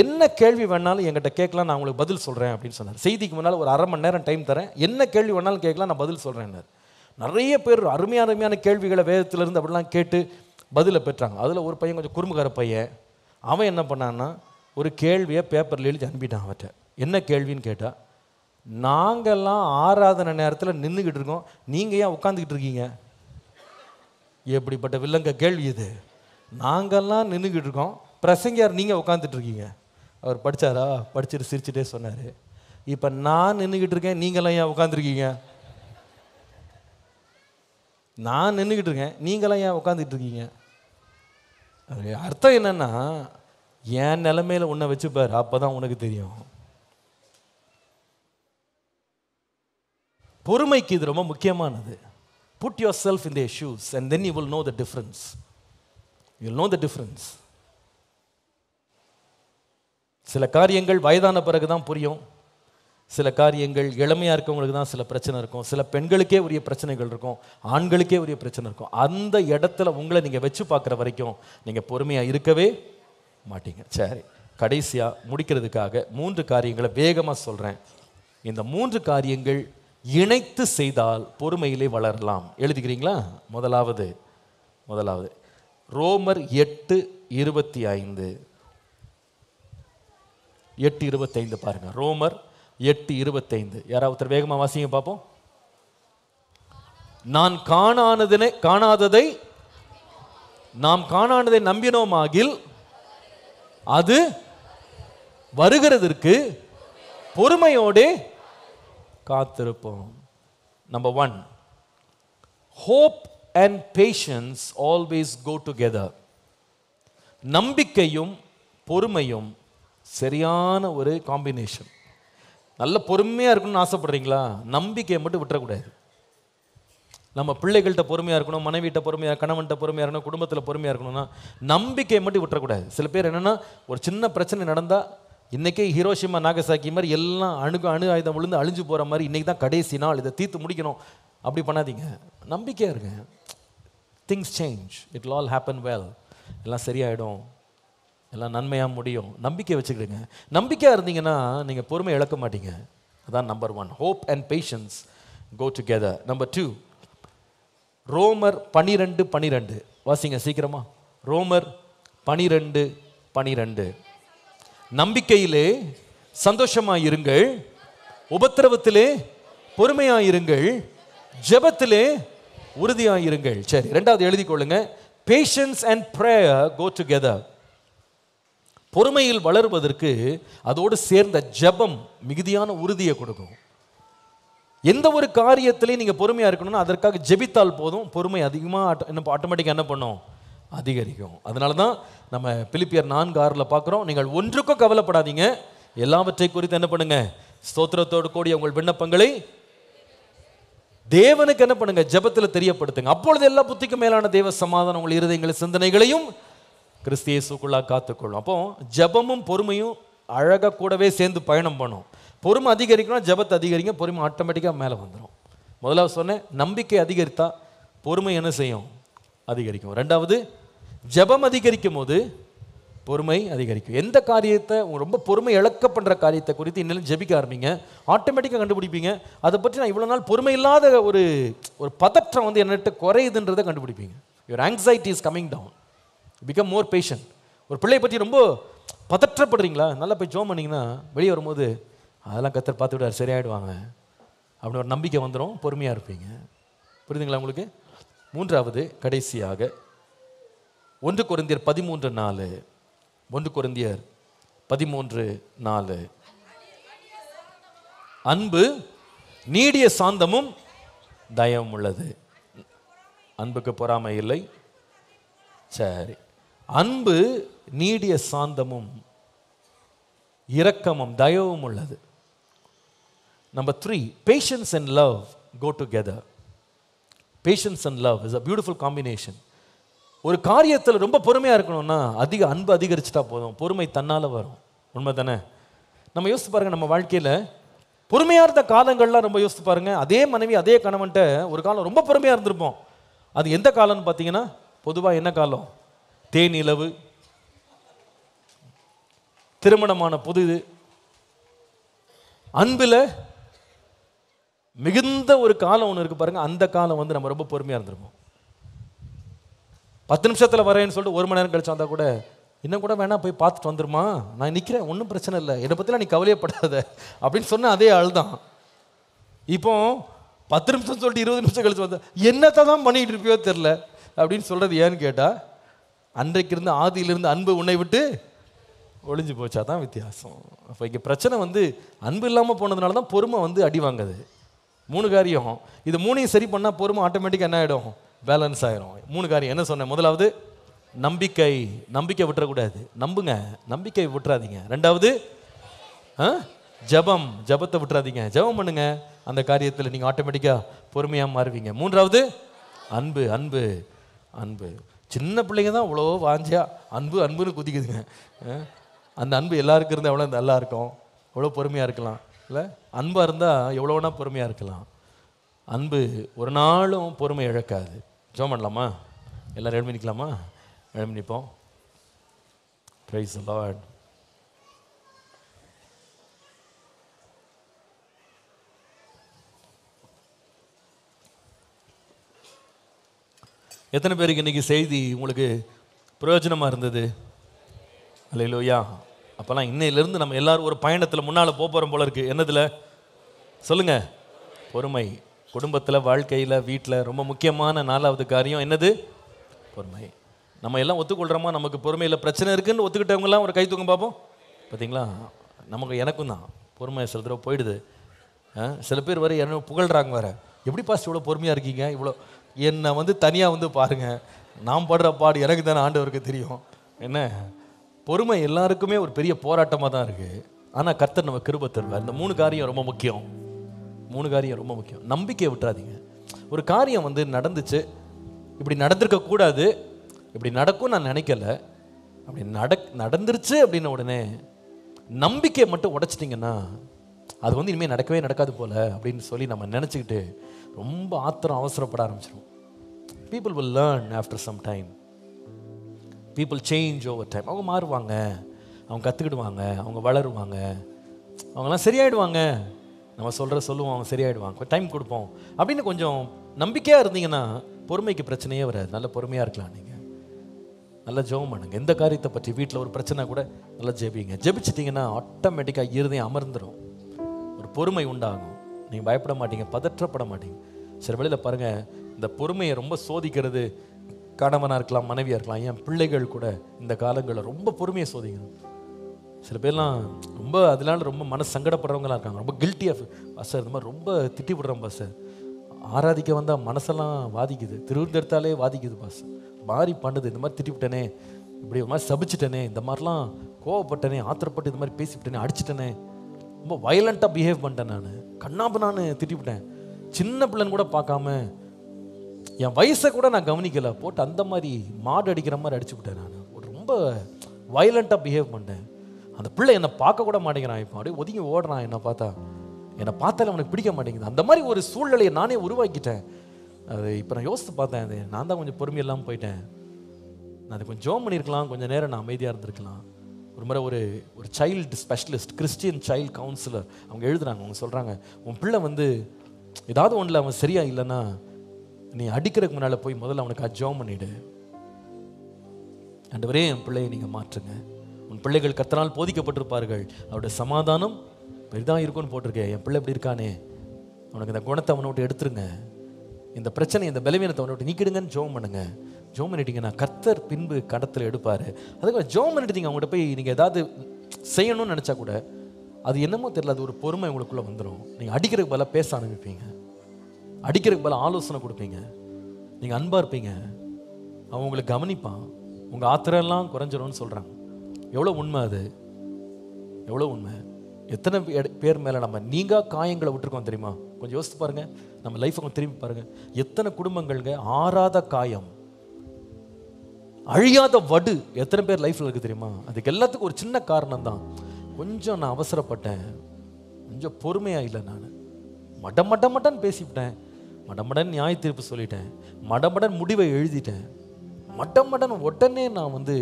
என்ன கேள்வி வேணாலும் எங்கிட்ட கேட்கலாம் நான் உங்களுக்கு பதில் சொல்கிறேன் அப்படின்னு சொன்னார் செய்திக்கு முன்னால் ஒரு அரை மணி நேரம் டைம் தரேன் என்ன கேள்வி வேணாலும் கேட்கலாம் நான் பதில் சொல்கிறேன் நிறைய பேர் அருமையான அருமையான கேள்விகளை வேதத்திலிருந்து அப்படிலாம் கேட்டு பதிலை பெற்றாங்க அதில் ஒரு பையன் கொஞ்சம் குறும்புகார பையன் அவன் என்ன பண்ணான்னா ஒரு கேள்வியை பேப்பரில் எழுதி அனுப்பிட்டான் அவற்றை என்ன கேள்வின்னு கேட்டால் நாங்கள்லாம் ஆராதனை நேரத்தில் நின்றுக்கிட்டு இருக்கோம் நீங்கள் ஏன் உட்காந்துக்கிட்டு இருக்கீங்க எப்படிப்பட்ட வில்லங்க கேள்வி இது நாங்கள்லாம் நின்றுக்கிட்டு இருக்கோம் பிரசங்கியார் நீங்கள் உட்காந்துட்டு இருக்கீங்க அவர் படித்தாரா படிச்சுட்டு சிரிச்சுட்டே சொன்னார் இப்போ நான் நின்றுக்கிட்டு இருக்கேன் நீங்களாம் ஏன் உட்காந்துருக்கீங்க நான் நின்றுக்கிட்டு இருக்கேன் நீங்களாம் ஏன் உட்காந்துட்டு இருக்கீங்க அது அர்த்தம் என்னென்னா என் நிலமையில் உன்னை வச்சுப்பார் அப்போ தான் உனக்கு தெரியும் பொறுமைக்கு இது ரொம்ப முக்கியமானது put yourself in their shoes and then you will know the difference you know the difference சில காரியங்கள் வயதான பிறகு தான் புரியும் சில காரியங்கள் இளமையாக இருக்கவங்களுக்கு தான் சில பிரச்சனை இருக்கும் சில பெண்களுக்கே உரிய பிரச்சனைகள் இருக்கும் ஆண்களுக்கே உரிய பிரச்சனை இருக்கும் அந்த இடத்துல உங்களை நீங்கள் வச்சு பார்க்குற வரைக்கும் நீங்கள் பொறுமையாக இருக்கவே மாட்டீங்க சரி கடைசியாக முடிக்கிறதுக்காக மூன்று காரியங்களை வேகமாக சொல்கிறேன் இந்த மூன்று காரியங்கள் இணைத்து செய்தால் பொறுமையிலே வளரலாம் எழுதிக்கிறீங்களா முதலாவது முதலாவது ரோமர் எட்டு இருபத்தி ஐந்து எட்டு இருபத்தைந்து பாருங்கள் ரோமர் எட்டு இருபத்தைந்து யாராவது வேகமாக வாசிங்க பார்ப்போம் நான் காணானதினை காணாததை நாம் காணானதை நம்பினோமாகில் அது வருகிறதற்கு பொறுமையோடு காத்திருப்போம் number one hope and patience always go together நம்பிக்கையும் பொறுமையும் சரியான ஒரு காம்பினேஷன் நல்ல பொறுமையாக இருக்கணும்னு ஆசைப்பட்றீங்களா நம்பிக்கையை மட்டும் விட்டுறக்கூடாது நம்ம பிள்ளைகள்கிட்ட பொறுமையாக இருக்கணும் மனைவிட்ட பொறுமையாக கணவன்கிட்ட பொறுமையாக இருக்கணும் குடும்பத்தில் பொறுமையாக இருக்கணும்னா நம்பிக்கையை மட்டும் விட்டுறக்கூடாது சில பேர் என்னென்னா ஒரு சின்ன பிரச்சனை நடந்தால் இன்றைக்கே ஹீரோஷிமா நாகசாக்கி மாதிரி எல்லாம் அணுகு அணு ஆயுதம் விழுந்து அழிஞ்சு போகிற மாதிரி இன்றைக்கி தான் கடைசி நாள் இதை தீர்த்து முடிக்கணும் அப்படி பண்ணாதீங்க நம்பிக்கையாக இருங்க things change it all happen well எல்லாம் சரியாயிடும் எல்லாம் நன்மையாக முடியும் நம்பிக்கை வச்சுக்கிடுங்க நம்பிக்கையாக இருந்தீங்கன்னா நீங்கள் பொறுமை இழக்க மாட்டீங்க அதான் number one hope and patience go together number two ரோமர் பனிரெண்டு பனிரெண்டு வாசிங்க சீக்கிரமா ரோமர் பனிரெண்டு பனிரெண்டு நம்பிக்கையிலே சந்தோஷமாக இருங்கள் உபத்திரவத்திலே பொறுமையாக இருங்கள் ஜபத்திலே உறுதியாக இருங்கள் சரி ரெண்டாவது எழுதி கொள்ளுங்க patience and prayer go together பொறுமையில் வளருவதற்கு அதோடு சேர்ந்த ஜபம் மிகுதியான உறுதியை கொடுக்கும் எந்த ஒரு காரியத்திலையும் நீங்கள் பொறுமையாக இருக்கணும்னா அதற்காக ஜெபித்தால் போதும் பொறுமை அதிகமாக என்ன ஆட்டோமேட்டிக்காக என்ன பண்ணும் அதிகரிக்கும் அதனால தான் நம்ம பிலிப்பியர் நான்கு ஆறில் பார்க்குறோம் நீங்கள் ஒன்றுக்கும் கவலைப்படாதீங்க எல்லாவற்றை குறித்து என்ன பண்ணுங்க ஸ்தோத்திரத்தோடு கூடிய உங்கள் விண்ணப்பங்களை தேவனுக்கு என்ன பண்ணுங்க ஜபத்தில் தெரியப்படுத்துங்க அப்பொழுது எல்லா புத்திக்கும் மேலான தேவ சமாதானம் உங்கள் இருதயங்களின் சிந்தனைகளையும் கிறிஸ்தியேசுக்குள்ளாக காத்துக்கொள்ளும் அப்போ ஜபமும் பொறுமையும் அழகாக கூடவே சேர்ந்து பயணம் பண்ணும் பொறுமை அதிகரிக்கணும் ஜபத்தை அதிகரிங்க பொறுமை ஆட்டோமேட்டிக்காக மேலே வந்துடும் முதலாவது சொன்னேன் நம்பிக்கை அதிகரித்தா பொறுமை என்ன செய்யும் அதிகரிக்கும் ரெண்டாவது ஜபம் அதிகரிக்கும் போது பொறுமை அதிகரிக்கும் எந்த காரியத்தை ரொம்ப பொறுமை இழக்க பண்ணுற காரியத்தை குறித்து இன்னும் ஜெபிக்க ஆரம்பிங்க ஆட்டோமேட்டிக்காக கண்டுபிடிப்பீங்க அதை பற்றி நான் இவ்வளோ நாள் பொறுமை இல்லாத ஒரு ஒரு பதற்றம் வந்து என்னட்டு குறையுதுன்றதை கண்டுபிடிப்பீங்க your anxiety is coming down become more patient ஒரு பிள்ளையை பற்றி ரொம்ப பதற்றப்படுறீங்களா நல்லா போய் ஜோம் பண்ணிங்கன்னா வெளியே வரும்போது அதெல்லாம் கத்தர் பார்த்து விடார் சரியாயிடுவாங்க அப்படின்னு ஒரு நம்பிக்கை வந்துடும் பொறுமையாக இருப்பீங்க புரியுதுங்களா உங்களுக்கு மூன்றாவது கடைசியாக ஒன்று குறைந்தியர் பதிமூன்று நாலு ஒன்று குருந்தியர் பதிமூன்று நாலு அன்பு நீடிய சாந்தமும் தயவும் உள்ளது அன்புக்கு பொறாமை இல்லை சரி அன்பு நீடிய சாந்தமும் இரக்கமும் தயவும் உள்ளது number three patience and love go together patience and love is a beautiful combination ஒரு காரியத்தில் ரொம்ப பொறுமையாக இருக்கணும்னா அதிக அன்பு அதிகரிச்சுட்டா போதும் பொறுமை தன்னால் வரும் உண்மை தானே நம்ம யோசித்து பாருங்கள் நம்ம வாழ்க்கையில் பொறுமையாக இருந்த காலங்கள்லாம் ரொம்ப யோசித்து பாருங்கள் அதே மனைவி அதே கணவன்ட்ட ஒரு காலம் ரொம்ப பொறுமையாக இருந்திருப்போம் அது எந்த காலம்னு பார்த்தீங்கன்னா பொதுவாக என்ன காலம் தேனிலவு திருமணமான இது அன்பில் மிகுந்த ஒரு காலம் ஒன்று இருக்குது பாருங்கள் அந்த காலம் வந்து நம்ம ரொம்ப பொறுமையாக இருந்திருப்போம் பத்து நிமிஷத்தில் வரேன்னு சொல்லிட்டு ஒரு மணி நேரம் கழிச்சா வந்தால் கூட இன்னும் கூட வேணா போய் பார்த்துட்டு வந்துருமா நான் நிற்கிறேன் ஒன்றும் பிரச்சனை இல்லை என்னை பற்றிலாம் நீ கவலையப்படாத அப்படின்னு சொன்ன அதே ஆள் தான் இப்போ பத்து நிமிஷம் சொல்லிட்டு இருபது நிமிஷம் கழிச்சு வந்தா என்னத்தை தான் பண்ணிகிட்டு இருப்பியோ தெரில அப்படின்னு சொல்கிறது ஏன்னு கேட்டால் அன்றைக்கு இருந்து ஆதியிலிருந்து அன்பு உன்னை விட்டு ஒளிஞ்சு போச்சா தான் வித்தியாசம் அப்போ இங்கே பிரச்சனை வந்து அன்பு இல்லாமல் போனதுனால தான் பொறுமை வந்து அடி வாங்குது மூணு காரியம் இது மூணையும் சரி பண்ணால் பொறுமை ஆட்டோமேட்டிக்காக என்ன ஆகிடும் பேலன்ஸ் ஆகிடும் மூணு காரியம் என்ன சொன்னேன் முதலாவது நம்பிக்கை நம்பிக்கை விட்டுறக்கூடாது நம்புங்க நம்பிக்கை விட்டுறாதீங்க ரெண்டாவது ஜபம் ஜபத்தை விட்டுறாதீங்க ஜபம் பண்ணுங்க அந்த காரியத்தில் நீங்கள் ஆட்டோமேட்டிக்காக பொறுமையாக மாறுவீங்க மூன்றாவது அன்பு அன்பு அன்பு சின்ன பிள்ளைங்க தான் அவ்வளோ வாஞ்சியா அன்பு அன்புன்னு குதிக்குதுங்க அந்த அன்பு எல்லாருக்கும் இருந்தால் எவ்வளோ நல்லா இருக்கும் எவ்வளோ பொறுமையாக இருக்கலாம் இல்லை அன்பாக இருந்தால் எவ்வளோனா பொறுமையாக இருக்கலாம் அன்பு ஒரு நாளும் பொறுமை இழக்காது ஜோம் பண்ணலாமா எல்லோரும் எழுமி நிற்கலாமா எழுமி நிற்போம் ப்ரைஸ் லார்ட் எத்தனை பேருக்கு இன்றைக்கி செய்தி உங்களுக்கு பிரயோஜனமாக இருந்தது அல்லையிலோயா அப்போல்லாம் இன்னையிலேருந்து நம்ம எல்லோரும் ஒரு பயணத்தில் முன்னால் போகிறோம் போல இருக்குது என்னதில் சொல்லுங்கள் பொறுமை குடும்பத்தில் வாழ்க்கையில் வீட்டில் ரொம்ப முக்கியமான நாலாவது காரியம் என்னது பொறுமை நம்ம எல்லாம் ஒத்துக்கொள்கிறோமா நமக்கு பொறுமையில் பிரச்சனை இருக்குதுன்னு ஒத்துக்கிட்டவங்கலாம் ஒரு கை தூக்கம் பார்ப்போம் பார்த்தீங்களா நமக்கு எனக்கும் தான் பொறுமை சில தடவை போயிடுது சில பேர் வர என்ன புகழ்கிறாங்க வேறு எப்படி பாஸ்ட் இவ்வளோ பொறுமையாக இருக்கீங்க இவ்வளோ என்னை வந்து தனியாக வந்து பாருங்கள் நான் படுற பாடு எனக்கு தானே ஆண்டவருக்கு தெரியும் என்ன பொறுமை எல்லாருக்குமே ஒரு பெரிய போராட்டமாக தான் இருக்குது ஆனால் கர்த்தர் நம்ம கிருப தருவார் இந்த மூணு காரியம் ரொம்ப முக்கியம் மூணு காரியம் ரொம்ப முக்கியம் நம்பிக்கையை விட்டுறாதீங்க ஒரு காரியம் வந்து நடந்துச்சு இப்படி நடந்திருக்க கூடாது இப்படி நடக்கும் நான் நினைக்கல அப்படி நட நடந்துருச்சு அப்படின்ன உடனே நம்பிக்கையை மட்டும் உடைச்சிட்டிங்கன்னா அது வந்து இனிமேல் நடக்கவே நடக்காது போல் அப்படின்னு சொல்லி நம்ம நினச்சிக்கிட்டு ரொம்ப ஆத்திரம் அவசரப்பட ஆரம்பிச்சிடும் people will learn after some time people change over time அவங்க மாறுவாங்க அவங்க கற்றுக்கிடுவாங்க அவங்க வளருவாங்க அவங்கெல்லாம் சரியாயிடுவாங்க நம்ம சொல்கிற சொல்லுவோம் அவங்க சரியாயிடுவாங்க டைம் கொடுப்போம் அப்படின்னு கொஞ்சம் நம்பிக்கையாக இருந்தீங்கன்னா பொறுமைக்கு பிரச்சனையே வராது நல்ல பொறுமையாக இருக்கலாம் நீங்கள் நல்லா ஜெபம் பண்ணுங்க எந்த காரியத்தை பற்றி வீட்டில் ஒரு பிரச்சனை கூட நல்லா ஜெபிங்க ஜெபிச்சிட்டிங்கன்னா ஆட்டோமேட்டிக்காக இருதயம் அமர்ந்துடும் ஒரு பொறுமை உண்டாகும் நீங்கள் பயப்பட மாட்டீங்க பதற்றப்பட மாட்டீங்க சில வழியில் பாருங்கள் இந்த பொறுமையை ரொம்ப சோதிக்கிறது கணவனாக இருக்கலாம் மனைவியாக இருக்கலாம் ஏன் பிள்ளைகள் கூட இந்த காலங்களில் ரொம்ப பொறுமையை சோதிக்கணும் சில பேர்லாம் ரொம்ப அதனால ரொம்ப மனசு சங்கடப்படுறவங்களாம் இருக்காங்க ரொம்ப கில்ட்டியாக சார் இந்த மாதிரி ரொம்ப திட்டி பா சார் ஆராதிக்க வந்தால் மனசெல்லாம் வாதிக்குது திருவிழந்தெடுத்தாலே வாதிக்குது பாஸ் மாறி பண்ணுது இந்த மாதிரி திட்டி இப்படி ஒரு மாதிரி சபிச்சிட்டனே இந்த மாதிரிலாம் கோவப்பட்டனே ஆத்திரப்பட்டு இந்த மாதிரி பேசிவிட்டனே அடிச்சிட்டேனே ரொம்ப வயலண்ட்டாக பிஹேவ் பண்ணிட்டேன் நான் கண்ணாப்பு நான் திட்டிவிட்டேன் சின்ன பிள்ளைன்னு கூட பார்க்காம என் வயசை கூட நான் கவனிக்கலை போட்டு அந்த மாதிரி மாடு அடிக்கிற மாதிரி அடிச்சு விட்டேன் நான் ரொம்ப வயலண்ட்டாக பிஹேவ் பண்ணிட்டேன் அந்த பிள்ளை என்னை பார்க்க கூட மாட்டேங்கிறான் இப்போ அப்படியே ஒதுங்கி ஓடுறான் என்னை பார்த்தா என்னை பார்த்தாலே அவனுக்கு பிடிக்க மாட்டேங்குது அந்த மாதிரி ஒரு சூழ்நிலையை நானே உருவாக்கிட்டேன் அது இப்போ நான் யோசித்து பார்த்தேன் அது நான் தான் கொஞ்சம் பொறுமையெல்லாம் போயிட்டேன் நான் அது கொஞ்சம் ஜோம் பண்ணியிருக்கலாம் கொஞ்சம் நேரம் நான் அமைதியாக இருந்திருக்கலாம் ஒரு முறை ஒரு ஒரு child specialist Christian child counsellor அவங்க எழுதுறாங்க அவங்க சொல்கிறாங்க உன் பிள்ளை வந்து ஏதாவது ஒன்றில் அவன் சரியாக இல்லைன்னா நீ அடிக்கிறதுக்கு முன்னால் போய் முதல்ல அவனுக்கு அஜோம் பண்ணிவிடு ஆண்டவரே என் பிள்ளையை நீங்கள் மாற்றுங்க உன் பிள்ளைகள் கத்தனால் போதிக்கப்பட்டிருப்பார்கள் அவருடைய சமாதானம் பெரிதாக இருக்கும்னு போட்டிருக்கேன் என் பிள்ளை எப்படி இருக்கானே அவனுக்கு இந்த குணத்தை அவனை விட்டு எடுத்துருங்க இந்த பிரச்சனை இந்த பலவீனத்தை அவனை விட்டு நீக்கிடுங்கன்னு ஜோம் பண்ணுங்கள் ஜோம் பண்ணிட்டீங்கன்னா கர்த்தர் பின்பு கடத்தில் எடுப்பார் அதுக்கப்புறம் ஜோம் பண்ணிட்டீங்க அவங்கள்ட்ட போய் நீங்கள் ஏதாவது செய்யணும்னு நினச்சா கூட அது என்னமோ தெரியல அது ஒரு பொறுமை உங்களுக்குள்ளே வந்துடும் நீங்கள் அடிக்கிறதுக்கு பதிலாக பேச ஆரம்பிப்பீங்க அடிக்கிறதுக்கு பதிலாக ஆலோசனை கொடுப்பீங்க நீங்கள் அன்பாக இருப்பீங்க அவன் உங்களை கவனிப்பான் உங்கள் ஆத்திரம்லாம் குறைஞ்சிரும்னு சொல்கிறாங்க எவ்வளோ உண்மை அது எவ்வளோ உண்மை எத்தனை பேர் மேலே நம்ம நீங்கள் காயங்களை விட்டுருக்கோம் தெரியுமா கொஞ்சம் யோசித்து பாருங்கள் நம்ம லைஃப்பை கொஞ்சம் திரும்பி பாருங்கள் எத்தனை குடும்பங்கள்ங்க ஆறாத காயம் அழியாத வடு எத்தனை பேர் லைஃப்பில் இருக்குது தெரியுமா அதுக்கு எல்லாத்துக்கும் ஒரு சின்ன காரணம் தான் கொஞ்சம் நான் அவசரப்பட்டேன் கொஞ்சம் பொறுமையாக இல்லை நான் மடம் மட மட்டன் பேசிவிட்டேன் மடமடன் நியாய தீர்ப்பு சொல்லிட்டேன் மடமடன் முடிவை எழுதிட்டேன் மடன் உடனே நான் வந்து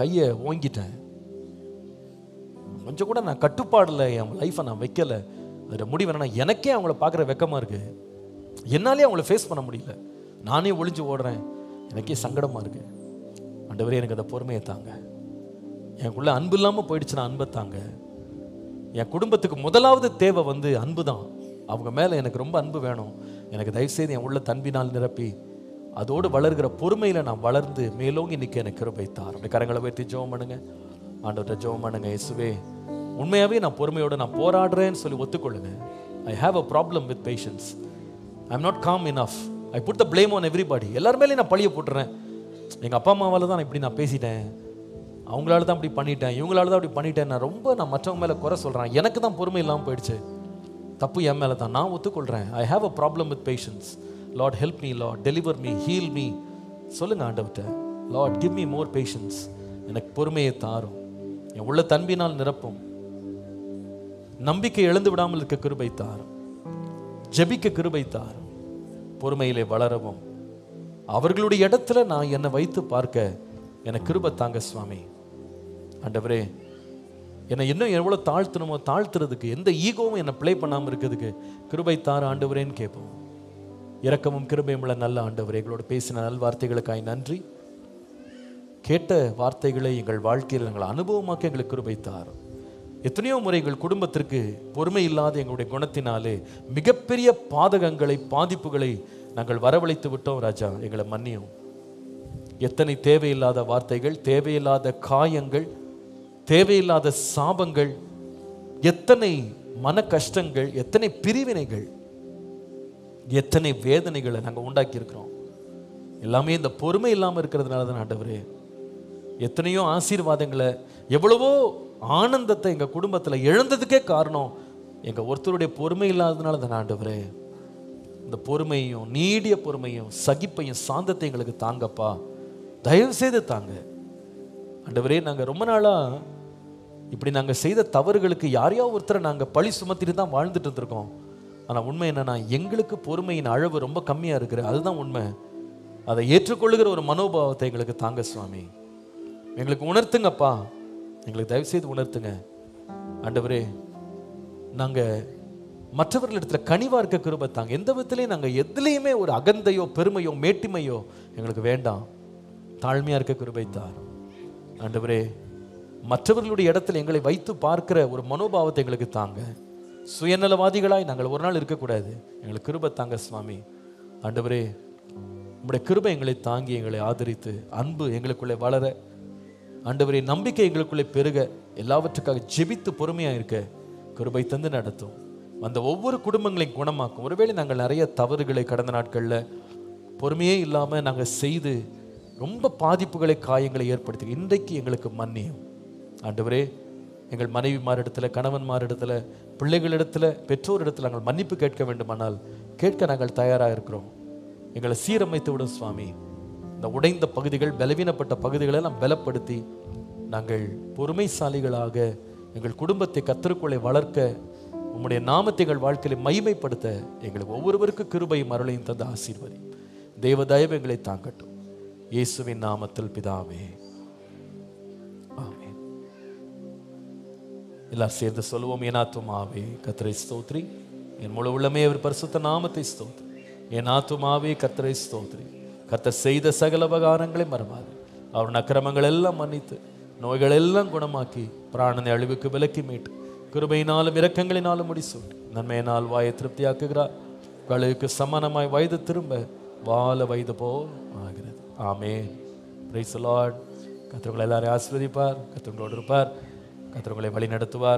கையை ஓங்கிட்டேன் கொஞ்சம் கூட நான் கட்டுப்பாடில் என் லைஃப்பை நான் வைக்கலை அதோட முடிவு என்னன்னா எனக்கே அவங்கள பார்க்குற வெக்கமாக இருக்குது என்னாலே அவங்கள ஃபேஸ் பண்ண முடியல நானே ஒளிஞ்சு ஓடுறேன் எனக்கே சங்கடமாக இருக்குது ஆண்டவரே எனக்கு அந்த பொறுமையை தாங்க எனக்குள்ள அன்பு இல்லாமல் போயிடுச்சு நான் அன்பை தாங்க என் குடும்பத்துக்கு முதலாவது தேவை வந்து அன்பு தான் அவங்க மேலே எனக்கு ரொம்ப அன்பு வேணும் எனக்கு தயவுசெய்து என் உள்ள தன்பினால் நிரப்பி அதோடு வளர்கிற பொறுமையில் நான் வளர்ந்து மேலோங்கி நிற்க எனக்கு கிருபை தார் அப்படி கரங்களை வைத்து ஜோம் பண்ணுங்க ஆண்டவர்கிட்ட ஜோம் பண்ணுங்க இயேசுவே உண்மையாகவே நான் பொறுமையோடு நான் போராடுறேன்னு சொல்லி ஒத்துக்கொள்ளுங்க I have a problem with patience I am not calm enough I put the blame on everybody எல்லாருமே நான் பழிய போட்டுறேன் எங்கள் அப்பா அம்மாவால் தான் இப்படி நான் பேசிட்டேன் அவங்களால தான் இப்படி பண்ணிட்டேன் இவங்களால தான் அப்படி பண்ணிட்டேன் நான் ரொம்ப நான் மற்றவங்க மேலே குறை சொல்கிறேன் எனக்கு தான் பொறுமை இல்லாமல் போயிடுச்சு தப்பு என் மேலே தான் நான் ஒத்துக்கொள்கிறேன் I have a problem with patience Lord help me Lord deliver me heal me சொல்லுங்கள் ஆண்டவர்கிட்ட Lord give me more patience எனக்கு பொறுமையை தாரும் என் உள்ள தன்பினால் நிரப்பும் நம்பிக்கை எழுந்து விடாமல் இருக்க கிருபை தாரும் ஜெபிக்க கிருபை தாரும் பொறுமையிலே வளரவும் அவர்களுடைய இடத்துல நான் என்னை வைத்து பார்க்க என்னை கிருப தாங்க சுவாமி ஆண்டவரே என்னை இன்னும் எவ்வளோ தாழ்த்தணுமோ தாழ்த்துறதுக்கு எந்த ஈகோவும் என்னை பிளே பண்ணாமல் இருக்கிறதுக்கு கிருபை தார் ஆண்டவரேன்னு கேட்போம் இரக்கமும் கிருபையும் உள்ள நல்ல ஆண்டவர் எங்களோட பேசின நல்வார்த்தைகளுக்காய் நன்றி கேட்ட வார்த்தைகளை எங்கள் வாழ்க்கையில் எங்கள் அனுபவமாக்க எங்களுக்கு கிருபை தாரும் எத்தனையோ முறை எங்கள் குடும்பத்திற்கு பொறுமை இல்லாத எங்களுடைய குணத்தினாலே மிகப்பெரிய பாதகங்களை பாதிப்புகளை நாங்கள் வரவழைத்து விட்டோம் ராஜா எங்களை மன்னியும் எத்தனை தேவையில்லாத வார்த்தைகள் தேவையில்லாத காயங்கள் தேவையில்லாத சாபங்கள் எத்தனை மன கஷ்டங்கள் எத்தனை பிரிவினைகள் எத்தனை வேதனைகளை நாங்கள் உண்டாக்கியிருக்கிறோம் எல்லாமே இந்த பொறுமை இல்லாமல் இருக்கிறதுனால தான் ஆண்டவரே எத்தனையோ ஆசீர்வாதங்களை எவ்வளவோ ஆனந்தத்தை எங்கள் குடும்பத்தில் எழுந்ததுக்கே காரணம் எங்கள் ஒருத்தருடைய பொறுமை இல்லாததுனால தான் ஆண்டவரே இந்த பொறுமையும் நீடிய பொறுமையும் சகிப்பையும் சாந்தத்தை எங்களுக்கு தாங்கப்பா தயவு செய்து தாங்க ஆண்டவரே நாங்கள் ரொம்ப நாளாக இப்படி நாங்கள் செய்த தவறுகளுக்கு யாரையோ ஒருத்தரை நாங்கள் பழி சுமத்திட்டு தான் வாழ்ந்துட்டு இருந்திருக்கோம் ஆனால் உண்மை என்னென்னா எங்களுக்கு பொறுமையின் அளவு ரொம்ப கம்மியாக இருக்கிற அதுதான் உண்மை அதை ஏற்றுக்கொள்ளுகிற ஒரு மனோபாவத்தை எங்களுக்கு தாங்க சுவாமி எங்களுக்கு உணர்த்துங்கப்பா எங்களுக்கு தயவுசெய்து உணர்த்துங்க ஆண்டவரே நாங்கள் மற்றவர்களிடத்தில் கனிவாக இருக்க கிருபை தாங்க எந்த விதத்துலையும் நாங்கள் எதுலேயுமே ஒரு அகந்தையோ பெருமையோ மேட்டிமையோ எங்களுக்கு வேண்டாம் தாழ்மையாக இருக்க கிருபை தார் ஆண்டவரே மற்றவர்களுடைய இடத்துல எங்களை வைத்து பார்க்கிற ஒரு மனோபாவத்தை எங்களுக்கு தாங்க சுயநலவாதிகளாய் நாங்கள் ஒரு நாள் இருக்கக்கூடாது எங்களுக்கு கிருபை தாங்க சுவாமி ஆண்டவரே உங்களுடைய கிருபை எங்களை தாங்கி எங்களை ஆதரித்து அன்பு எங்களுக்குள்ளே வளர ஆண்டவரே நம்பிக்கை எங்களுக்குள்ளே பெருக எல்லாவற்றுக்காக ஜெபித்து பொறுமையாக இருக்க கருபை தந்து நடத்தும் அந்த ஒவ்வொரு குடும்பங்களையும் குணமாக்கும் ஒருவேளை நாங்கள் நிறைய தவறுகளை கடந்த நாட்களில் பொறுமையே இல்லாமல் நாங்கள் செய்து ரொம்ப பாதிப்புகளை காயங்களை ஏற்படுத்தி இன்றைக்கு எங்களுக்கு மன்னியும் ஆண்டவரே எங்கள் மனைவி கணவன் மாரிடத்தில் பிள்ளைகளிடத்தில் பெற்றோரிடத்தில் நாங்கள் மன்னிப்பு கேட்க வேண்டுமானால் கேட்க நாங்கள் தயாராக இருக்கிறோம் எங்களை சீரமைத்து விடும் சுவாமி இந்த உடைந்த பகுதிகள் பலவீனப்பட்ட பகுதிகளை நாம் பலப்படுத்தி நாங்கள் பொறுமைசாலிகளாக எங்கள் குடும்பத்தை கத்திற்குள்ளே வளர்க்க உம்முடைய நாமத்தைகள் வாழ்க்கையை மகிமைப்படுத்த எங்களுக்கு ஒவ்வொருவருக்கும் கிருபையும் மருளையும் தந்த ஆசீர்வதி தெய்வ எங்களை தாங்கட்டும் இயேசுவின் நாமத்தில் பிதாவே எல்லாம் சேர்ந்து சொல்லுவோம் ஏனாத்துமாவே கத்திரை ஸ்தோத்ரி என் முழு உள்ளமே அவர் பரிசுத்த நாமத்தை ஸ்தோத்ரி ஏனாத்துமாவே கத்திரை ஸ்தோத்ரி கத்த செய்த சகல உபகாரங்களை மறவாது அவருடைய அக்கிரமங்கள் எல்லாம் மன்னித்து நோய்கள் எல்லாம் குணமாக்கி பிராணனை அழிவுக்கு விலக்கி மீட்டு கிருபையினாலும் இரக்கங்களினாலும் முடிசு நன்மையினால் வாயை திருப்தியாக்குகிறார் கழுவுக்கு சமானமாய் வயது திரும்ப வாழ வயது போல் ஆகிறது ஆமே பிரைஸ் லார்ட் கத்திரங்களை எல்லாரையும் ஆஸ்வதிப்பார் கத்திரங்களோடு இருப்பார் கத்திரங்களை வழி நடத்துவார்